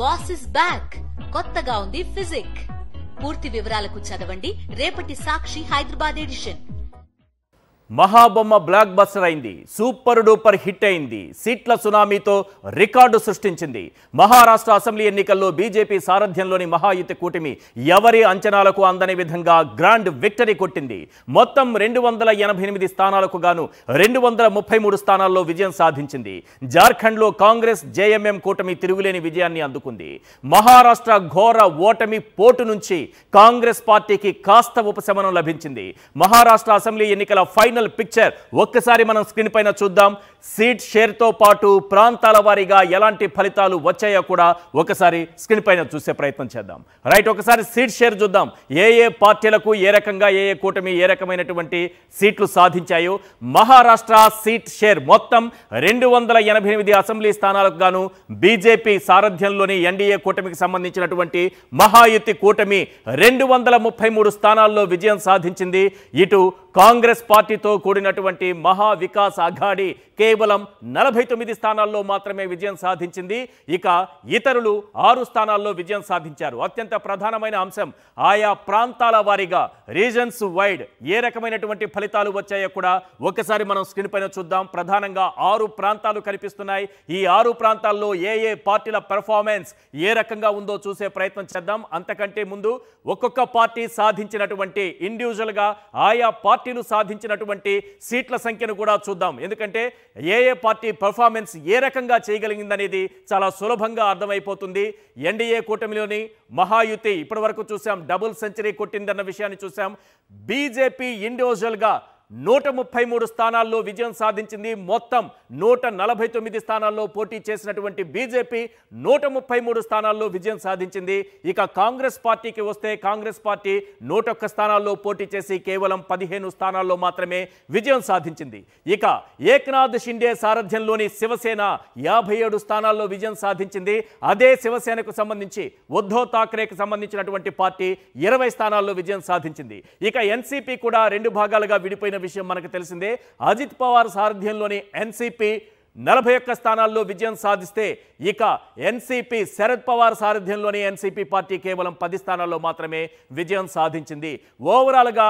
Boss is back కొత్తగా ఉంది physique పూర్తి వివరాలకు చదవండి రేపటి సాక్షి హైదరాబాద్ ఎడిషన్ మహాబొమ్మ బ్లాక్ బస్టర్ అయింది సూపర్ డూపర్ హిట్ అయింది సీట్ల సునామీతో రికార్డు సృష్టించింది మహారాష్ట్ర అసెంబ్లీ ఎన్నికల్లో బీజేపీ సారథ్యంలోని మహాయుతి కూటమి ఎవరి అంచనాలకు అందని విధంగా గ్రాండ్ విక్టరీ కొట్టింది మొత్తం రెండు వందల ఎనభై ఎనిమిది స్థానాలకు గాను రెండు వందల ముప్పై మూడు స్థానాల్లో విజయం సాధించింది జార్ఖండ్లో కాంగ్రెస్ జేఎంఎం కూటమి తిరుగులేని విజయాన్ని అందుకుంది మహారాష్ట్ర ఘోర ఓటమి పోటు నుంచి కాంగ్రెస్ పార్టీకి కాస్త ఉపశమనం లభించింది మహారాష్ట్ర అసెంబ్లీ ఎన్నికల ఫైనల్ ఫైనల్ పిక్చర్ ఒక్కసారి మనం స్క్రీన్ పైన చూద్దాం సీట్ షేర్తో పాటు ప్రాంతాల వారీగా ఎలాంటి ఫలితాలు వచ్చాయో కూడా ఒకసారి స్క్రీన్ పైన చూసే ప్రయత్నం చేద్దాం రైట్ ఒకసారి సీట్ షేర్ చూద్దాం ఏ ఏ పార్టీలకు ఏ రకంగా ఏ ఏ కూటమి ఏ రకమైనటువంటి సీట్లు సాధించాయో మహారాష్ట్ర సీట్ షేర్ మొత్తం రెండు అసెంబ్లీ స్థానాలకు గాను బీజేపీ సారథ్యంలోని ఎన్డీఏ కూటమికి సంబంధించినటువంటి మహాయుతి కూటమి రెండు స్థానాల్లో విజయం సాధించింది ఇటు కాంగ్రెస్ పార్టీతో కూడినటువంటి మహా వికాస్ అఘాడి కేవలం నలభై తొమ్మిది స్థానాల్లో మాత్రమే విజయం సాధించింది ఇక ఇతరులు ఆరు స్థానాల్లో విజయం సాధించారు అత్యంత ప్రధానమైన అంశం ఆయా ప్రాంతాల వారీగా రీజన్స్ వైడ్ ఏ రకమైనటువంటి ఫలితాలు వచ్చాయో కూడా ఒకసారి మనం స్క్రీన్ పైన చూద్దాం ప్రధానంగా ఆరు ప్రాంతాలు కనిపిస్తున్నాయి ఈ ఆరు ప్రాంతాల్లో ఏ ఏ పార్టీల పెర్ఫార్మెన్స్ ఏ రకంగా ఉందో చూసే ప్రయత్నం చేద్దాం అంతకంటే ముందు ఒక్కొక్క పార్టీ సాధించినటువంటి ఇండివిజువల్గా ఆయా పార్టీ పార్టీలు సాధించినటువంటి సీట్ల సంఖ్యను కూడా చూద్దాం ఎందుకంటే ఏ ఏ పార్టీ పర్ఫార్మెన్స్ ఏ రకంగా చేయగలిగిందనేది చాలా సులభంగా అర్థమైపోతుంది ఎన్డీఏ కూటమిలోని మహాయుతి ఇప్పటి వరకు చూసాం డబుల్ సెంచరీ కొట్టిందన్న విషయాన్ని చూసాం బీజేపీ ఇండివిజువల్గా నూట ముప్పై మూడు స్థానాల్లో విజయం సాధించింది మొత్తం నూట నలభై తొమ్మిది స్థానాల్లో పోటీ చేసినటువంటి బీజేపీ నూట ముప్పై మూడు స్థానాల్లో విజయం సాధించింది ఇక కాంగ్రెస్ పార్టీకి వస్తే కాంగ్రెస్ పార్టీ నూట ఒక్క స్థానాల్లో పోటీ చేసి కేవలం పదిహేను స్థానాల్లో మాత్రమే విజయం సాధించింది ఇక ఏక్నాథ్ షిండే సారథ్యంలోని శివసేన యాభై ఏడు స్థానాల్లో విజయం సాధించింది అదే శివసేనకు సంబంధించి ఉద్ధవ్ థాక్రేకి సంబంధించినటువంటి పార్టీ ఇరవై స్థానాల్లో విజయం సాధించింది ఇక ఎన్సీపీ కూడా రెండు భాగాలుగా విడిపోయిన విషయం మనకు తెలిసిందే అజిత్ పవార్ సారథ్యంలోని ఎన్సీపీ నలభై ఒక్క స్థానాల్లో విజయం సాధిస్తే ఇక ఎన్సీపీ శరద్ పవార్ సారథ్యంలోని ఎన్సీపీ పార్టీ కేవలం పది స్థానాల్లో మాత్రమే విజయం సాధించింది ఓవరాల్గా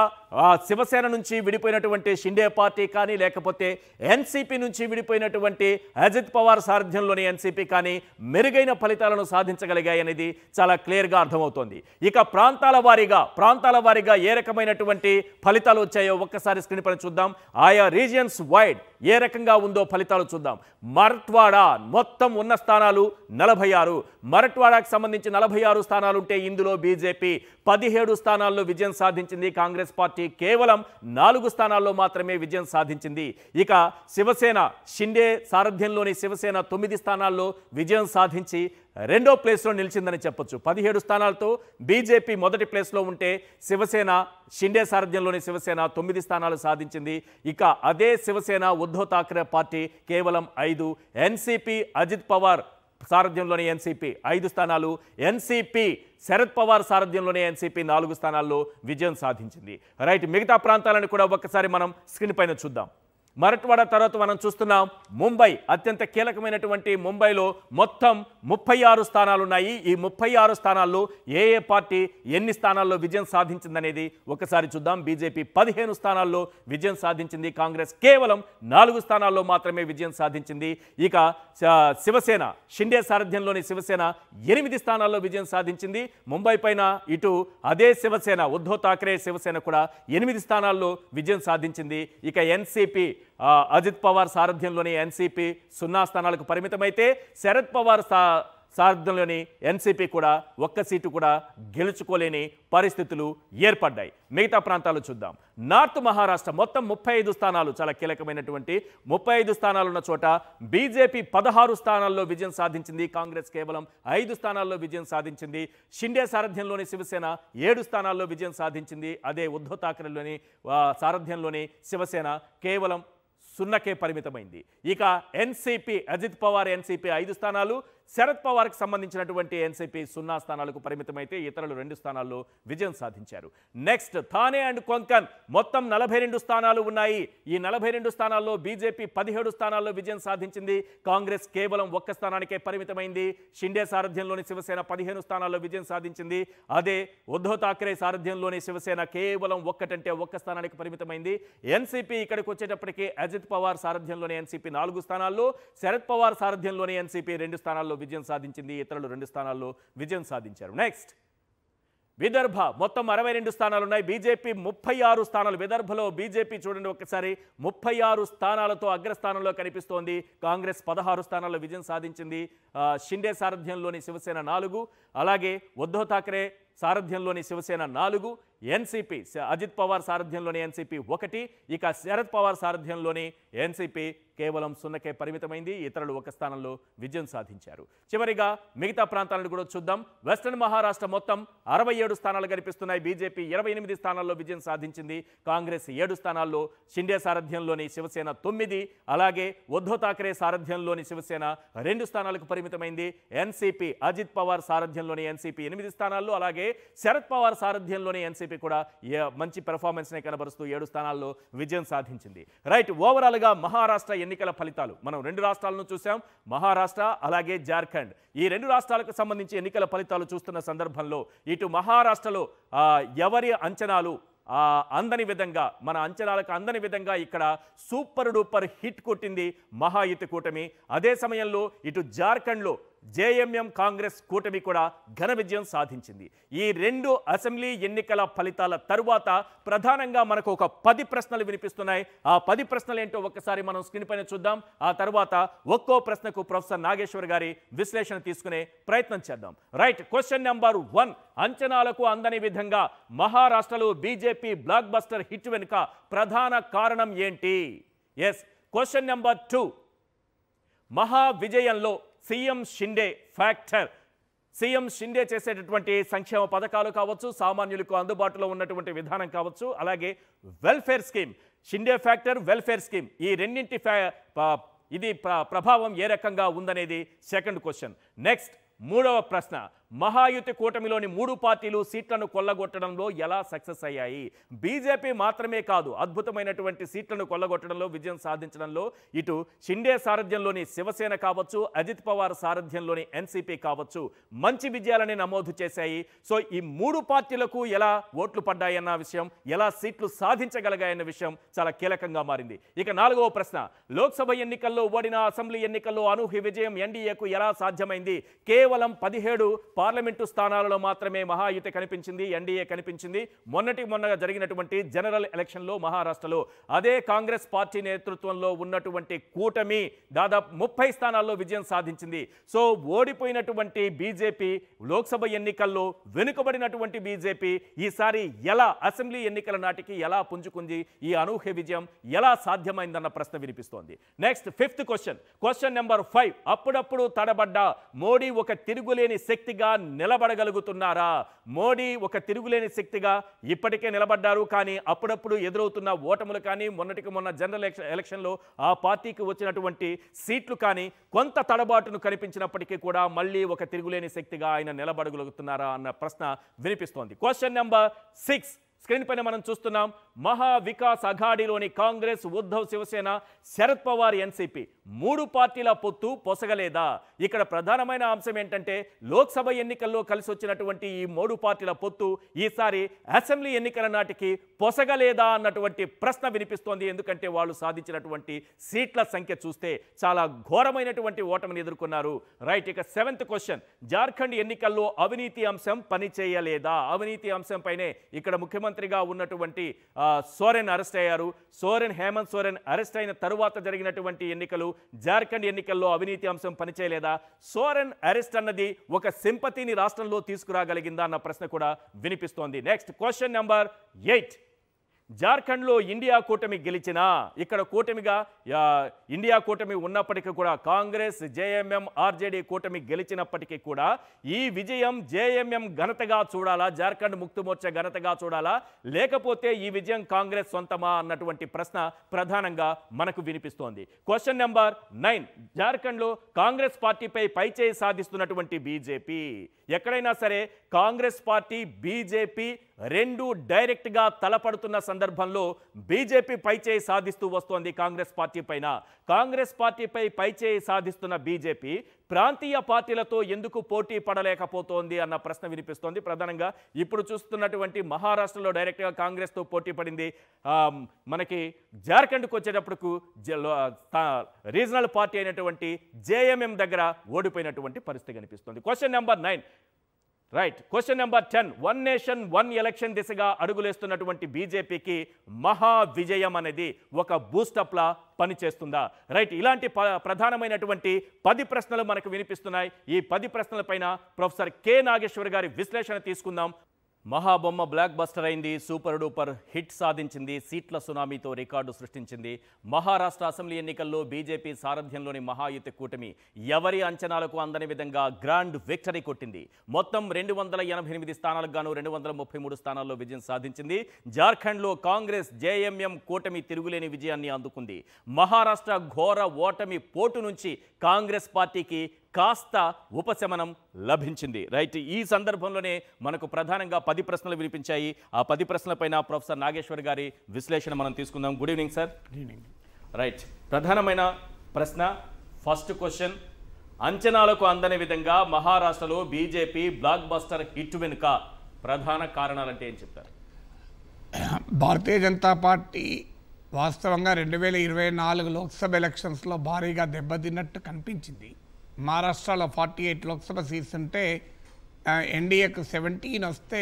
శివసేన నుంచి విడిపోయినటువంటి షిండే పార్టీ కానీ లేకపోతే ఎన్సీపీ నుంచి విడిపోయినటువంటి అజిత్ పవార్ సారథ్యంలోని ఎన్సీపీ కానీ మెరుగైన ఫలితాలను సాధించగలిగాయనేది చాలా క్లియర్గా అర్థమవుతోంది ఇక ప్రాంతాల వారీగా ప్రాంతాల వారీగా ఏ రకమైనటువంటి ఫలితాలు వచ్చాయో ఒక్కసారి స్క్రీన్ పైన చూద్దాం ఆయా రీజియన్స్ వైడ్ ఏ రకంగా ఉందో ఫలితాలు చూద్దాం మరట్వాడా మొత్తం ఉన్న స్థానాలు నలభై ఆరు మరట్వాడాకు సంబంధించి నలభై ఆరు స్థానాలుంటే ఇందులో బీజేపీ పదిహేడు స్థానాల్లో విజయం సాధించింది కాంగ్రెస్ పార్టీ పార్టీ కేవలం నాలుగు స్థానాల్లో మాత్రమే విజయం సాధించింది ఇక శివసేన షిండే సారథ్యంలోని శివసేన తొమ్మిది స్థానాల్లో విజయం సాధించి రెండో ప్లేస్లో నిలిచిందని చెప్పొచ్చు పదిహేడు స్థానాలతో బీజేపీ మొదటి ప్లేస్లో ఉంటే శివసేన షిండే సారథ్యంలోని శివసేన తొమ్మిది స్థానాలు సాధించింది ఇక అదే శివసేన ఉద్ధవ్ ఠాక్రే పార్టీ కేవలం ఐదు ఎన్సీపీ అజిత్ పవార్ సారథ్యంలోని ఎన్సీపీ ఐదు స్థానాలు ఎన్సీపీ శరద్ పవార్ సారథ్యంలోనే ఎన్సీపీ నాలుగు స్థానాల్లో విజయం సాధించింది రైట్ మిగతా ప్రాంతాలను కూడా ఒక్కసారి మనం స్క్రీన్ పైన చూద్దాం మరట్వాడ తర్వాత మనం చూస్తున్నాం ముంబై అత్యంత కీలకమైనటువంటి ముంబైలో మొత్తం ముప్పై ఆరు స్థానాలు ఉన్నాయి ఈ ముప్పై ఆరు స్థానాల్లో ఏ ఏ పార్టీ ఎన్ని స్థానాల్లో విజయం సాధించిందనేది ఒకసారి చూద్దాం బీజేపీ పదిహేను స్థానాల్లో విజయం సాధించింది కాంగ్రెస్ కేవలం నాలుగు స్థానాల్లో మాత్రమే విజయం సాధించింది ఇక శివసేన షిండే సారథ్యంలోని శివసేన ఎనిమిది స్థానాల్లో విజయం సాధించింది ముంబై పైన ఇటు అదే శివసేన ఉద్ధవ్ ఠాక్రే శివసేన కూడా ఎనిమిది స్థానాల్లో విజయం సాధించింది ఇక ఎన్సీపీ అజిత్ పవార్ సారథ్యంలోని ఎన్సీపీ సున్నా స్థానాలకు పరిమితమైతే శరద్ పవార్ సా సారథ్యంలోని ఎన్సీపీ కూడా ఒక్క సీటు కూడా గెలుచుకోలేని పరిస్థితులు ఏర్పడ్డాయి మిగతా ప్రాంతాలు చూద్దాం నార్త్ మహారాష్ట్ర మొత్తం ముప్పై ఐదు స్థానాలు చాలా కీలకమైనటువంటి ముప్పై ఐదు స్థానాలున్న చోట బీజేపీ పదహారు స్థానాల్లో విజయం సాధించింది కాంగ్రెస్ కేవలం ఐదు స్థానాల్లో విజయం సాధించింది షిండే సారథ్యంలోని శివసేన ఏడు స్థానాల్లో విజయం సాధించింది అదే ఉద్ధవ్ ఠాకరేలోని సారథ్యంలోని శివసేన కేవలం సున్నకే పరిమితమైంది ఇక ఎన్సీపీ అజిత్ పవార్ ఎన్సీపీ ఐదు స్థానాలు శరద్ పవార్కి సంబంధించినటువంటి ఎన్సీపీ సున్నా స్థానాలకు పరిమితమైతే ఇతరులు రెండు స్థానాల్లో విజయం సాధించారు నెక్స్ట్ థానే అండ్ కొంకన్ మొత్తం నలభై స్థానాలు ఉన్నాయి ఈ నలభై స్థానాల్లో బీజేపీ పదిహేడు స్థానాల్లో విజయం సాధించింది కాంగ్రెస్ కేవలం ఒక్క స్థానానికే పరిమితమైంది షిండే సారథ్యంలోని శివసేన పదిహేను స్థానాల్లో విజయం సాధించింది అదే ఉద్ధవ్ ఠాక్రే సారథ్యంలోని శివసేన కేవలం ఒక్కటంటే ఒక్క స్థానానికి పరిమితమైంది ఎన్సీపీ ఇక్కడికి వచ్చేటప్పటికి అజిత్ పవార్ సారథ్యంలోని ఎన్సీపీ నాలుగు స్థానాల్లో శరద్ పవార్ సారథ్యంలోని ఎన్సీపీ రెండు స్థానాల్లో స్థానాల్లో విజయం సాధించింది ఇతరులు రెండు స్థానాల్లో విజయం సాధించారు నెక్స్ట్ విదర్భ మొత్తం అరవై రెండు స్థానాలు ఉన్నాయి బీజేపీ ముప్పై ఆరు స్థానాలు విదర్భలో బీజేపీ చూడండి ఒకసారి ముప్పై ఆరు స్థానాలతో అగ్రస్థానంలో కనిపిస్తోంది కాంగ్రెస్ పదహారు స్థానాల్లో విజయం సాధించింది షిండే సారథ్యంలోని శివసేన నాలుగు అలాగే ఉద్ధవ్ థాక్రే సారథ్యంలోని శివసేన నాలుగు ఎన్సీపీ అజిత్ పవార్ సారథ్యంలోని ఎన్సీపీ ఒకటి ఇక శరద్ పవార్ సారథ్యంలోని ఎన్సీపీ కేవలం సున్నకే పరిమితమైంది ఇతరులు ఒక స్థానంలో విజయం సాధించారు చివరిగా మిగతా ప్రాంతాలను కూడా చూద్దాం వెస్టర్న్ మహారాష్ట్ర మొత్తం అరవై ఏడు స్థానాలు కనిపిస్తున్నాయి బీజేపీ ఇరవై ఎనిమిది స్థానాల్లో విజయం సాధించింది కాంగ్రెస్ ఏడు స్థానాల్లో షిండే సారథ్యంలోని శివసేన తొమ్మిది అలాగే ఉద్ధవ్ థాకరే సారథ్యంలోని శివసేన రెండు స్థానాలకు పరిమితమైంది ఎన్సీపీ అజిత్ పవార్ సారథ్యంలోని ఎన్సీపీ ఎనిమిది స్థానాల్లో అలాగే శరద్ పవార్ సారథ్యంలోని ఎన్సీపీ బీజేపీ కూడా మంచి పెర్ఫార్మెన్స్నే కనబరుస్తూ ఏడు స్థానాల్లో విజయం సాధించింది రైట్ ఓవరాల్గా మహారాష్ట్ర ఎన్నికల ఫలితాలు మనం రెండు రాష్ట్రాలను చూసాం మహారాష్ట్ర అలాగే జార్ఖండ్ ఈ రెండు రాష్ట్రాలకు సంబంధించి ఎన్నికల ఫలితాలు చూస్తున్న సందర్భంలో ఇటు మహారాష్ట్రలో ఎవరి అంచనాలు అందని విధంగా మన అంచనాలకు అందని విధంగా ఇక్కడ సూపర్ డూపర్ హిట్ కొట్టింది మహాయుతి కూటమి అదే సమయంలో ఇటు జార్ఖండ్లో జేఎంఎం కాంగ్రెస్ కూటమి కూడా ఘన విజయం సాధించింది ఈ రెండు అసెంబ్లీ ఎన్నికల ఫలితాల తరువాత ప్రధానంగా మనకు ఒక పది ప్రశ్నలు వినిపిస్తున్నాయి ఆ పది ప్రశ్నలు ఏంటో ఒక్కసారి మనం స్క్రీన్ పైన చూద్దాం ఆ తర్వాత ఒక్కో ప్రశ్నకు ప్రొఫెసర్ నాగేశ్వర్ గారి విశ్లేషణ తీసుకునే ప్రయత్నం చేద్దాం రైట్ క్వశ్చన్ నెంబర్ వన్ అంచనాలకు అందని విధంగా మహారాష్ట్రలో బీజేపీ బ్లాక్ బస్టర్ హిట్ వెనుక ప్రధాన కారణం ఏంటి ఎస్ క్వశ్చన్ నెంబర్ టూ మహా విజయంలో CM Shinde factor CM Shinde చేసేటటువంటి సంక్షేమ పథకాలు కావచ్చు సామాన్యులకు అందుబాటులో ఉన్నటువంటి విధానం కావచ్చు అలాగే welfare scheme Shinde factor welfare scheme ఈ రెండింటి ఇది ప్రభావం ఏ రకంగా ఉందనేది సెకండ్ క్వశ్చన్ నెక్స్ట్ మూడవ ప్రశ్న మహాయుతి కూటమిలోని మూడు పార్టీలు సీట్లను కొల్లగొట్టడంలో ఎలా సక్సెస్ అయ్యాయి బీజేపీ మాత్రమే కాదు అద్భుతమైనటువంటి సీట్లను కొల్లగొట్టడంలో విజయం సాధించడంలో ఇటు షిండే సారథ్యంలోని శివసేన కావచ్చు అజిత్ పవార్ సారథ్యంలోని ఎన్సీపీ కావచ్చు మంచి విజయాలని నమోదు చేశాయి సో ఈ మూడు పార్టీలకు ఎలా ఓట్లు పడ్డాయన్న విషయం ఎలా సీట్లు సాధించగలగాయన్న విషయం చాలా కీలకంగా మారింది ఇక నాలుగవ ప్రశ్న లోక్సభ ఎన్నికల్లో ఓడిన అసెంబ్లీ ఎన్నికల్లో అనూహ్య విజయం ఎన్డీఏకు ఎలా సాధ్యమైంది కేవలం పదిహేడు పార్లమెంటు స్థానాలలో మాత్రమే మహాయుతి కనిపించింది ఎన్డీఏ కనిపించింది మొన్నటి మొన్నగా జరిగినటువంటి జనరల్ ఎలక్షన్లో మహారాష్ట్రలో అదే కాంగ్రెస్ పార్టీ నేతృత్వంలో ఉన్నటువంటి కూటమి దాదాపు ముప్పై స్థానాల్లో విజయం సాధించింది సో ఓడిపోయినటువంటి బీజేపీ లోక్సభ ఎన్నికల్లో వెనుకబడినటువంటి బీజేపీ ఈసారి ఎలా అసెంబ్లీ ఎన్నికల నాటికి ఎలా పుంజుకుంది ఈ అనూహ్య విజయం ఎలా సాధ్యమైందన్న ప్రశ్న వినిపిస్తోంది next fifth question question number five అప్పుడప్పుడు తడబడ్డ మోడీ ఒక తిరుగులేని శక్తిగా నిలబడగలుగుతున్నారా మోడీ ఒక తిరుగులేని శక్తిగా ఇప్పటికే నిలబడ్డారు కానీ అప్పుడప్పుడు ఎదురవుతున్న ఓటములు కానీ మొన్నటికి మొన్న జనరల్ ఎలక్షన్లో ఆ పార్టీకి వచ్చినటువంటి సీట్లు కానీ కొంత తడబాటును కనిపించినప్పటికీ కూడా మళ్ళీ ఒక తిరుగులేని శక్తిగా ఆయన నిలబడగలుగుతున్నారా అన్న ప్రశ్న వినిపిస్తోంది క్వశ్చన్ నెంబర్ సిక్స్ స్క్రీన్ పైన మనం చూస్తున్నాం మహావికాస్ అఘాడీలోని కాంగ్రెస్ ఉద్ధవ్ శివసేన శరద్ పవార్ ఎన్సీపీ మూడు పార్టీల పొత్తు పొసగలేదా ఇక్కడ ప్రధానమైన అంశం ఏంటంటే లోక్సభ ఎన్నికల్లో కలిసి వచ్చినటువంటి ఈ మూడు పార్టీల పొత్తు ఈసారి అసెంబ్లీ ఎన్నికల నాటికి పొసగలేదా అన్నటువంటి ప్రశ్న వినిపిస్తోంది ఎందుకంటే వాళ్ళు సాధించినటువంటి సీట్ల సంఖ్య చూస్తే చాలా ఘోరమైనటువంటి ఓటమిని ఎదుర్కొన్నారు రైట్ ఇక సెవెంత్ క్వశ్చన్ జార్ఖండ్ ఎన్నికల్లో అవినీతి అంశం పనిచేయలేదా అవినీతి అంశంపైనే ఇక్కడ ముఖ్యమంత్రిగా ఉన్నటువంటి సోరెన్ అరెస్ట్ అయ్యారు సోరెన్ హేమంత్ సోరెన్ అరెస్ట్ అయిన తరువాత జరిగినటువంటి ఎన్నికలు జార్ఖండ్ ఎన్నికల్లో అవినీతి అంశం పనిచేయలేదా సోరెన్ అరెస్ట్ అన్నది ఒక సింపతిని రాష్ట్రంలో తీసుకురాగలిగిందా అన్న ప్రశ్న కూడా వినిపిస్తోంది నెక్స్ట్ క్వశ్చన్ నెంబర్ ఎయిట్ జార్ఖండ్లో ఇండియా కూటమి గెలిచినా ఇక్కడ కూటమిగా ఇండియా కూటమి ఉన్నప్పటికీ కూడా కాంగ్రెస్ జేఎంఎం ఆర్జేడీ కూటమి గెలిచినప్పటికీ కూడా ఈ విజయం జేఎంఎం ఘనతగా చూడాలా జార్ఖండ్ ముక్తి మోర్చా ఘనతగా చూడాలా లేకపోతే ఈ విజయం కాంగ్రెస్ సొంతమా అన్నటువంటి ప్రశ్న ప్రధానంగా మనకు వినిపిస్తోంది క్వశ్చన్ నెంబర్ నైన్ జార్ఖండ్లో కాంగ్రెస్ పార్టీపై పైచేయి సాధిస్తున్నటువంటి బీజేపీ ఎక్కడైనా సరే కాంగ్రెస్ పార్టీ బీజేపీ రెండు డైరెక్ట్ గా తలపడుతున్న సందర్భంలో బీజేపీ పైచేయి సాధిస్తూ వస్తోంది కాంగ్రెస్ పార్టీ పైన కాంగ్రెస్ పార్టీపై పైచేయి సాధిస్తున్న బీజేపీ ప్రాంతీయ పార్టీలతో ఎందుకు పోటీ పడలేకపోతోంది అన్న ప్రశ్న వినిపిస్తోంది ప్రధానంగా ఇప్పుడు చూస్తున్నటువంటి మహారాష్ట్రలో డైరెక్ట్గా కాంగ్రెస్తో పోటీ పడింది మనకి జార్ఖండ్కు వచ్చేటప్పటికు రీజనల్ పార్టీ అయినటువంటి జేఎంఎం దగ్గర ఓడిపోయినటువంటి పరిస్థితి కనిపిస్తుంది question number nine right question number ten one nation one election దిశగా అడుగులేస్తున్నటువంటి బీజేపీకి మహా విజయం అనేది ఒక బూస్టప్లా పనిచేస్తుందా రైట్ ఇలాంటి ప్రధానమైనటువంటి పది ప్రశ్నలు మనకు వినిపిస్తున్నాయి ఈ పది ప్రశ్నలపైన ప్రొఫెసర్ కె నాగేశ్వర్ గారి విశ్లేషణ తీసుకుందాం మహాబొమ్మ బ్లాక్ బస్టర్ అయింది సూపర్ డూపర్ హిట్ సాధించింది సీట్ల సునామీతో రికార్డు సృష్టించింది మహారాష్ట్ర అసెంబ్లీ ఎన్నికల్లో బీజేపీ సారథ్యంలోని మహాయుత కూటమి ఎవరి అంచనాలకు అందని విధంగా గ్రాండ్ విక్టరీ కొట్టింది మొత్తం రెండు వందల ఎనభై ఎనిమిది స్థానాలకు గాను రెండు వందల ముప్పై మూడు స్థానాల్లో విజయం సాధించింది జార్ఖండ్లో కాంగ్రెస్ జేఎంఎం కూటమి తిరుగులేని విజయాన్ని అందుకుంది మహారాష్ట్ర ఘోర ఓటమి పోటు నుంచి కాంగ్రెస్ పార్టీకి కాస్త ఉపశమనం లభించింది రైట్ ఈ సందర్భంలోనే మనకు ప్రధానంగా పది ప్రశ్నలు వినిపించాయి ఆ పది ప్రశ్నలపైన ప్రొఫెసర్ నాగేశ్వర్ గారి విశ్లేషణ మనం తీసుకుందాం good evening sir evening right ప్రధానమైన ప్రశ్న ఫస్ట్ క్వశ్చన్ అంచనాలకు అందని విధంగా మహారాష్ట్రలో బీజేపీ బ్లాక్ బస్టర్ హిట్ వెనుక ప్రధాన కారణాలంటే ఏం చెప్తారు భారతీయ జనతా పార్టీ వాస్తవంగా రెండు వేల ఇరవై నాలుగు లోక్సభ ఎలక్షన్స్లో భారీగా దెబ్బతిన్నట్టు కనిపించింది మహారాష్ట్రలో ఫార్టీ ఎయిట్ లోక్సభ సీట్స్ ఉంటే ఎన్డీఏకు సెవెంటీన్ వస్తే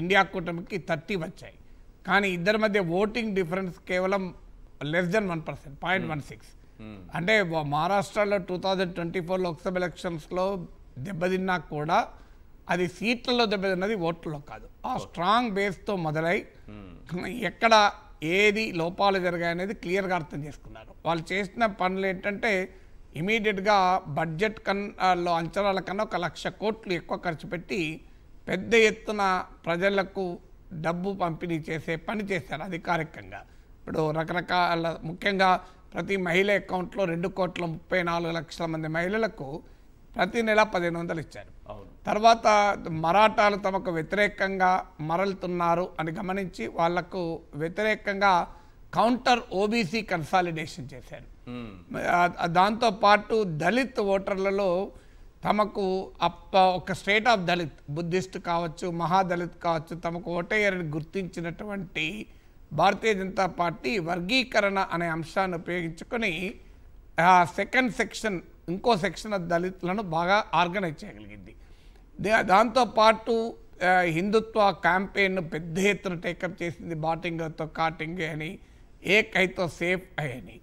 ఇండియా కూటమికి థర్టీ వచ్చాయి కానీ ఇద్దరి మధ్య ఓటింగ్ డిఫరెన్స్ కేవలం less than one percent point one six hmm. అంటే మహారాష్ట్రలో two thousand twenty four Lok Sabha ఎలక్షన్స్లో దెబ్బతిన్నా కూడా అది సీట్లలో దెబ్బతిన్నది ఓట్లలో కాదు ఆ స్ట్రాంగ్ బేస్తో మొదలై hmm. ఎక్కడ ఏది లోపాలు జరిగాయనేది క్లియర్గా అర్థం చేసుకున్నారు వాళ్ళు చేసిన పనులు ఏంటంటే ఇమీడియట్గా బడ్జెట్ కన్నా అంచనాల కన్నా ఒక లక్ష కోట్లు ఎక్కువ ఖర్చు పెట్టి పెద్ద ఎత్తున ప్రజలకు డబ్బు పంపిణీ చేసే పని చేశారు అధికారికంగా ఇప్పుడు రకరకాల ముఖ్యంగా ప్రతి మహిళ అకౌంట్లో రెండు కోట్ల ముప్పై నాలుగు లక్షల మంది మహిళలకు ప్రతి నెల పదిహేను వందలు ఇచ్చారు తర్వాత మరాఠాలు తమకు వ్యతిరేకంగా మరలుతున్నారు అని గమనించి వాళ్లకు వ్యతిరేకంగా కౌంటర్ ఓబీసీ కన్సాలిడేషన్ చేశారు దాంతోపాటు దళిత్ ఓటర్లలో తమకు అప్ప ఒక స్టేట్ ఆఫ్ దళిత్ బుద్ధిస్ట్ కావచ్చు మహాదళిత్ కావచ్చు తమకు ఓటయ్యారని గుర్తించినటువంటి భారతీయ జనతా పార్టీ వర్గీకరణ అనే అంశాన్ని ఉపయోగించుకొని ఆ సెకండ్ సెక్షన్ ఇంకో సెక్షన్ ఆఫ్ దళితులను బాగా ఆర్గనైజ్ చేయగలిగింది దాంతోపాటు హిందుత్వ క్యాంపెయిన్ను పెద్ద ఎత్తున టేకప్ చేసింది బాటింగ్తో కాటింగే అని ఏక్ అయితే సేఫ్ అయ్యని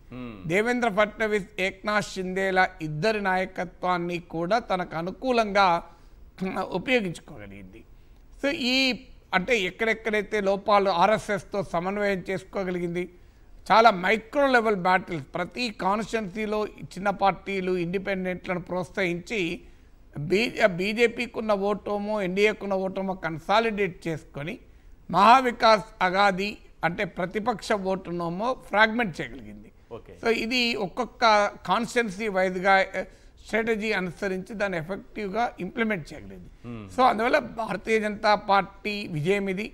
దేవేంద్ర ఫడ్నవీస్ ఏక్నాథ్ షిందేల ఇద్దరి నాయకత్వాన్ని కూడా తనకు అనుకూలంగా ఉపయోగించుకోగలిగింది సో ఈ అంటే ఎక్కడెక్కడైతే లోపాలు ఆర్ఎస్ఎస్తో సమన్వయం చేసుకోగలిగింది చాలా మైక్రో లెవెల్ బ్యాటిల్స్ ప్రతి కాన్స్టిట్యున్సీలో చిన్న పార్టీలు ఇండిపెండెంట్లను ప్రోత్సహించి బీజేపీకి బీజేపీకున్న ఓటమో ఎన్డీఏకున్న ఓటమో కన్సాలిడేట్ చేసుకొని మహావికాస్ అగాది అంటే ప్రతిపక్ష ఓటునోమో ఫ్రాగ్మెంట్ చేయగలిగింది సో ఇది ఒక్కొక్క కాన్స్టెన్సీ వైజ్గా స్ట్రాటజీ అనుసరించి దాన్ని ఎఫెక్టివ్గా ఇంప్లిమెంట్ చేయగలిగింది సో అందువల్ల భారతీయ జనతా పార్టీ విజయం ఇది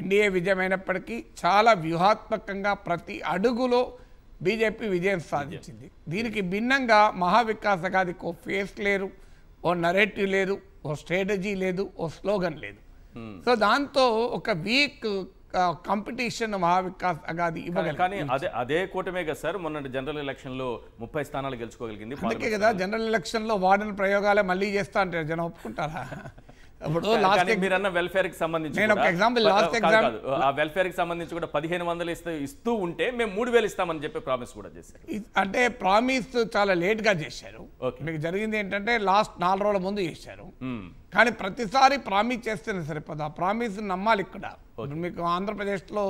ఎన్డీఏ విజయమైనప్పటికీ చాలా వ్యూహాత్మకంగా ప్రతి అడుగులో బీజేపీ విజయం సాధించింది దీనికి భిన్నంగా మహావికాసగాదికి ఓ ఫేస్ లేరు ఓ నరేటివ్ లేదు ఓ స్ట్రాటజీ లేదు ఓ స్లోగన్ లేదు సో దాంతో ఒక వీక్ కాంపిటీషన్ మహావికాస్ అగాది ఇవ్వగలరు కానీ అదే అదే కూటమే కదా సార్ మొన్న జనరల్ ఎలక్షన్లో ముప్పై స్థానాలు గెలుచుకోగలిగింది అందుకే కదా జనరల్ ఎలక్షన్లో వాడిన ప్రయోగాలే మళ్ళీ చేస్తా అంటే జనం ఒప్పుకుంటారా ఇప్పుడు లాస్ట్ మీరన్న వెల్ఫేర్ కి సంబంధించి నేను ఒక ఎగ్జాంపుల్ లాస్ట్ ఎగ్జామ్ ఆ వెల్ఫేర్ కి సంబంధించి కూడా పదిహేను వందలు ఇస్తే ఇస్తూ ఉంటే మేము మూడు వేలు ఇస్తామని చెప్పి ప్రామిస్ కూడా చేశారు అంటే ప్రామిస్ చాలా లేట్ గా చేశారు మీకు జరిగింది ఏంటంటే లాస్ట్ నాలుగు రోజుల ముందు చేశారు hmm. కానీ ప్రతిసారి ప్రామిస్ చేస్తేనే సరిపోదు ఆ ప్రామిస్ నమ్మాలి ఇక్కడ మీకు ఆంధ్రప్రదేశ్లో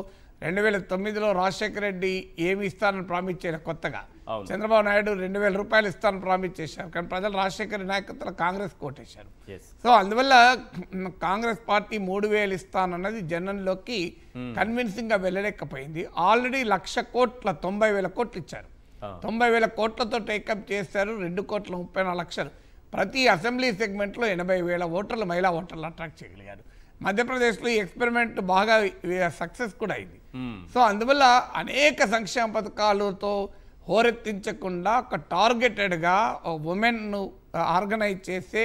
రెండు వేల తొమ్మిదిలో రాజశేఖర రెడ్డి ఏమి ఇస్తానని ప్రామిస్ చేయడం కొత్తగా చంద్రబాబు నాయుడు రెండు వేల రూపాయలు ఇస్తాను ప్రామిస్ చేశారు కానీ ప్రజలు రాజశేఖర నాయకత్వం కాంగ్రెస్ కోటేశారు సో అందువల్ల కాంగ్రెస్ పార్టీ మూడు వేలు ఇస్తానన్నది జనంలోకి hmm. కన్విన్సింగ్ గా వెళ్ళలేకపోయింది ఆల్రెడీ లక్ష కోట్ల తొంభై వేల కోట్లు ఇచ్చారు తొంభై వేల కోట్లతో టేకప్ చేశారు రెండు కోట్ల ముప్పై నాలుగు లక్షలు ప్రతి అసెంబ్లీ సెగ్మెంట్లో ఎనభై వేల ఓటర్లు మహిళా ఓటర్లు అట్రాక్ట్ చేయగలిగారు మధ్యప్రదేశ్లో ఈ ఎక్స్పెరిమెంట్ బాగా సక్సెస్ కూడా అయింది hmm. సో అందువల్ల అనేక సంక్షేమ పథకాలతో హోరెత్తించకుండా ఒక టార్గెటెడ్గా ఉమెన్ను ఆర్గనైజ్ చేసి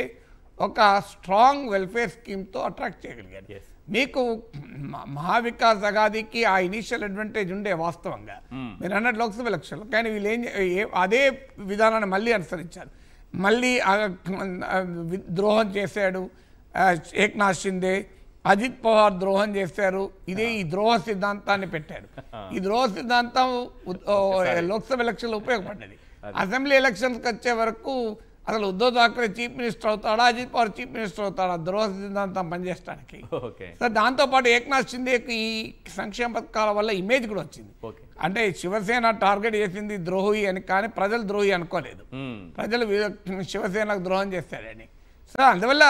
ఒక స్ట్రాంగ్ వెల్ఫేర్ స్కీమ్తో అట్రాక్ట్ చేయగలిగారు మీకు మహావికాస్ అగాదికి ఆ ఇనీషియల్ అడ్వాంటేజ్ ఉండే వాస్తవంగా hmm. మీరు అన్నట్టు లోక్సభ ఎలక్షన్లు కానీ వీళ్ళు ఏం అదే విధానాన్ని మళ్ళీ అనుసరించారు మళ్ళీ ద్రోహం చేశాడు ఏక్నాథ్ షిందే అజిత్ పవార్ ద్రోహం చేశారు ఇదే ఈ ద్రోహ సిద్ధాంతాన్ని పెట్టారు ఈ ద్రోహ సిద్ధాంతం లోక్సభ ఎలక్షన్లో ఉపయోగపడ్డది అసెంబ్లీ ఎలక్షన్స్కి వచ్చే వరకు అసలు ఉద్దవ్ ఠాక్రే చీఫ్ మినిస్టర్ అవుతాడా అజిత్ పవార్ చీఫ్ మినిస్టర్ అవుతాడా ద్రోహ సిద్ధాంతం పనిచేయడానికి సార్ దాంతోపాటు ఏక్నాథ్ షిందేకి ఈ సంక్షేమ పథకాల వల్ల ఇమేజ్ కూడా వచ్చింది అంటే శివసేన టార్గెట్ చేసింది ద్రోహి అని కానీ ప్రజలు ద్రోహి అనుకోలేదు ప్రజలు శివసేనకు ద్రోహం చేస్తారని సో అందువల్ల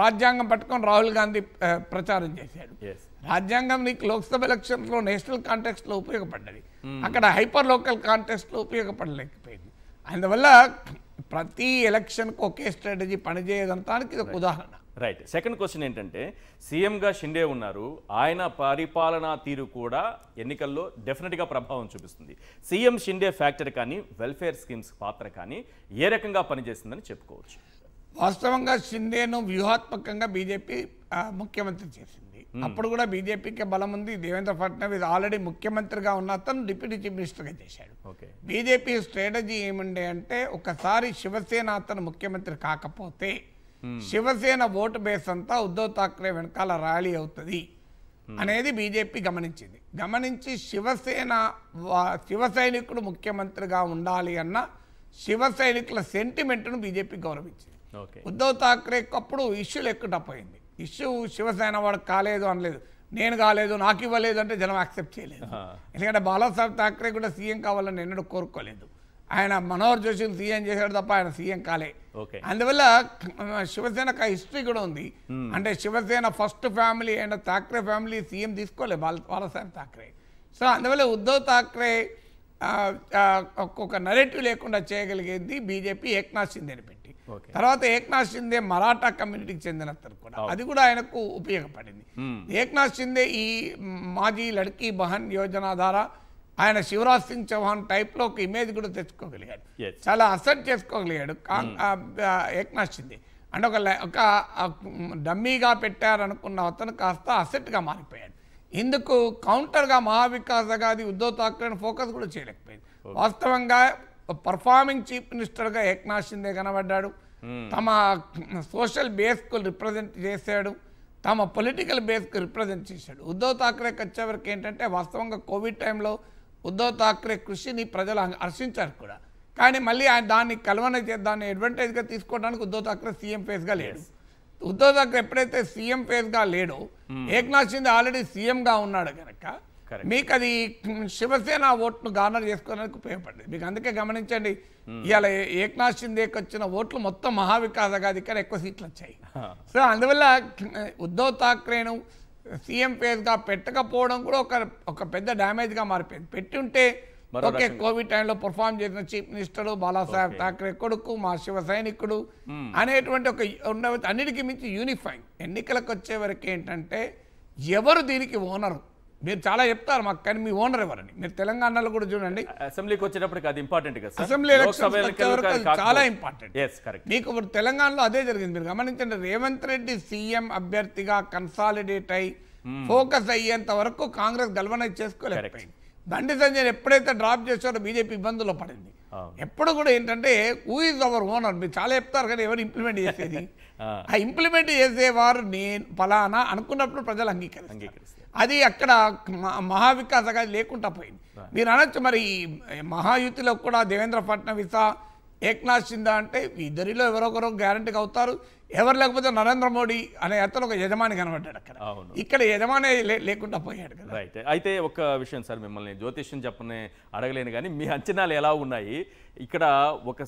రాజ్యాంగం పట్టుకొని రాహుల్ గాంధీ ప్రచారం చేశాడు రాజ్యాంగం నీకు లోక్సభ ఎలక్షన్లో నేషనల్ లో ఉపయోగపడ్డది hmm. అక్కడ హైపర్ లోకల్ లో ఉపయోగపడలేకపోయింది అందువల్ల ప్రతి ఎలక్షన్కు ఒకే స్ట్రాటజీ పనిచేయదంతానికి ఇది ఒక ఉదాహరణ రైట్ సెకండ్ క్వశ్చన్ ఏంటంటే సీఎంగా షిండే ఉన్నారు ఆయన పరిపాలనా తీరు కూడా ఎన్నికల్లో డెఫినెట్గా ప్రభావం చూపిస్తుంది సీఎం షిండే ఫ్యాక్టర్ కానీ వెల్ఫేర్ స్కీమ్స్ పాత్ర కానీ ఏ రకంగా పనిచేస్తుందని చెప్పుకోవచ్చు వాస్తవంగా షిందేను వ్యూహాత్మకంగా బీజేపీ ముఖ్యమంత్రి చేసింది అప్పుడు కూడా బీజేపీకి బలం ఉంది దేవేంద్ర ఫడ్నవీస్ ఆల్రెడీ ముఖ్యమంత్రిగా ఉన్న అతను డిప్యూటీ చీఫ్ మినిస్టర్గా చేశాడు బీజేపీ స్ట్రాటజీ ఏముండే అంటే ఒకసారి శివసేన అతను ముఖ్యమంత్రి కాకపోతే శివసేన ఓటు బేస్ అంతా ఉద్ధవ్ థాక్రే వెనకాల ర్యాలీ అవుతుంది అనేది బీజేపీ గమనించింది గమనించి శివసేన శివ సైనికుడు ముఖ్యమంత్రిగా ఉండాలి అన్న శివ సైనికుల సెంటిమెంట్ను బీజేపీ గౌరవించింది ఉద్ధవ్ థాక్రే అప్పుడు ఇష్యూ లెక్కటప్ అయింది ఇష్యూ శివసేన వాడు కాలేదు అనలేదు నేను కాలేదు నాకు ఇవ్వలేదు అంటే జనం యాక్సెప్ట్ చేయలేదు ఎందుకంటే బాలాసాహెబ్ థాక్రే కూడా సీఎం కావాలని ఎన్నడూ కోరుకోలేదు ఆయన మనోహర్ జోషిని సీఎం చేశాడు తప్ప ఆయన సీఎం కాలే అందువల్ల శివసేన హిస్టరీ కూడా ఉంది అంటే Shiv Sena first family and Thackeray family CM తీసుకోలేదు బాల బాలాసాహెబ్ థాక్రే సో అందువల్ల ఉద్ధవ్ థాక్రే ఒక్కొక్క నరేటివ్ లేకుండా చేయగలిగేది బీజేపీ ఏక్నాథ్ సింధేని అనిపించింది తర్వాత ఏక్నాథ్ షిందే మరాఠా కమ్యూనిటీకి చెందిన అతను కూడా అది కూడా ఆయనకు ఉపయోగపడింది ఏక్నాథ్ షిందే ఈ మాజీ లడ్కీ బహన్ యోజన ద్వారా ఆయన శివరాజ్ సింగ్ చౌహాన్ టైప్లో ఒక ఇమేజ్ కూడా తెచ్చుకోగలిగాడు చాలా అసెట్ చేసుకోగలిగాడు ఏక్నాథ్ షిందే అంటే ఒక ఒక డమ్మీగా పెట్టారనుకున్న అతను కాస్త అసెట్గా మారిపోయాడు ఇందుకు కౌంటర్గా మహావికాస్ అగాది ఉద్ధవ్ ఠాక్రే ఫోకస్ కూడా చేయలేకపోయింది వాస్తవంగా పర్ఫార్మింగ్ చీఫ్ మినిస్టర్గా ఏక్నాథ్ షిందే కనబడ్డాడు hmm. తమ సోషల్ బేస్కు రిప్రజెంట్ చేశాడు తమ పొలిటికల్ బేస్కు రిప్రజెంట్ చేశాడు ఉద్ధవ్ థాక్రేకి వచ్చేవరకు ఏంటంటే వాస్తవంగా కోవిడ్ టైంలో ఉద్ధవ్ థాక్రే కృషిని ప్రజలు హర్షించారు కూడా కానీ మళ్ళీ ఆయన దాన్ని కలవన దాన్ని అడ్వాంటేజ్గా తీసుకోవడానికి ఉద్ధవ్ థాక్రే సీఎం ఫేస్గా లేడు ఉద్ధవ్ థాక్రే ఎప్పుడైతే సీఎం ఫేస్గా లేడో hmm. ఏక్నాథ్ షిందే ఆల్రెడీ సీఎంగా ఉన్నాడు కనుక మీకు అది శివసేన ఓట్ను గానర్ చేసుకోవడానికి ఉపయోగపడింది మీకు అందుకే గమనించండి hmm. ఇవాళ ఏక్నాథ్ షిందేకి వచ్చిన ఓట్లు మొత్తం మహావికాస్ అగాది ఇక్కడ ఎక్కువ సీట్లు వచ్చాయి సో అందువల్ల ఉద్ధవ్ థాక్రేను సీఎం ఫేజ్గా పెట్టకపోవడం కూడా ఒక ఒక పెద్ద డ్యామేజ్గా మారిపోయింది పెట్టి ఉంటే ఓకే కోవిడ్ టైంలో పర్ఫామ్ చేసిన చీఫ్ మినిస్టర్ బాలాసాహెబ్ ఠాక్రే కొడుకు మా శివ సైనికుడు hmm. అనేటువంటి ఒక అన్నిటికీ మించి యూనిఫైన్ ఎన్నికలకు వచ్చే వరకు ఏంటంటే ఎవరు దీనికి ఓనరు మీరు చాలా చెప్తారు మాకు కానీ మీ ఓనర్ ఎవరని మీరు తెలంగాణలో కూడా చూడండి అసెంబ్లీకి వచ్చేటప్పటికి అది ఇంపార్టెంట్ కదా అసెంబ్లీ చాలా ఇంపార్టెంట్ మీకు ఇప్పుడు తెలంగాణలో అదే జరిగింది మీరు గమనించండి రేవంత్ రెడ్డి సీఎం అభ్యర్థిగా కన్సాలిడేట్ అయి ఫోకస్ hmm. అయ్యేంత వరకు కాంగ్రెస్ గల్వనైజ్ చేసుకోలేకపోయింది బండి సంజయ్ ఎప్పుడైతే డ్రాప్ చేసారో బీజేపీ ఇబ్బందుల్లో పడింది ఎప్పుడు కూడా ఏంటంటే హూ ఇస్ అవర్ ఓనర్ మీరు చాలా చెప్తారు కానీ ఎవరు ఇంప్లిమెంట్ చేసేది ఆ ఇంప్లిమెంట్ చేసేవారు నేను ఫలానా అనుకున్నప్పుడు ప్రజలు అంగీకరిస్తారు అది అక్కడ మహావికాసగా లేకుండా పోయింది మీరు అనొచ్చు మరి మహాయుతిలో కూడా దేవేంద్ర పట్నవిస ఏక్నాథ్ షిందా అంటే ఇద్దరిలో ఎవరొకరు గ్యారంటీగా అవుతారు ఎవరు లేకపోతే నరేంద్ర మోడీ అనే అతను ఒక యజమాని కనబడ్డాడు అక్కడ ఇక్కడ యజమాని లేకుండా పోయాడు కదా అయితే ఒక విషయం సార్ మిమ్మల్ని జ్యోతిష్యం చెప్పని అడగలేను కానీ మీ అంచనాలు ఎలా ఉన్నాయి ఇక్కడ ఒక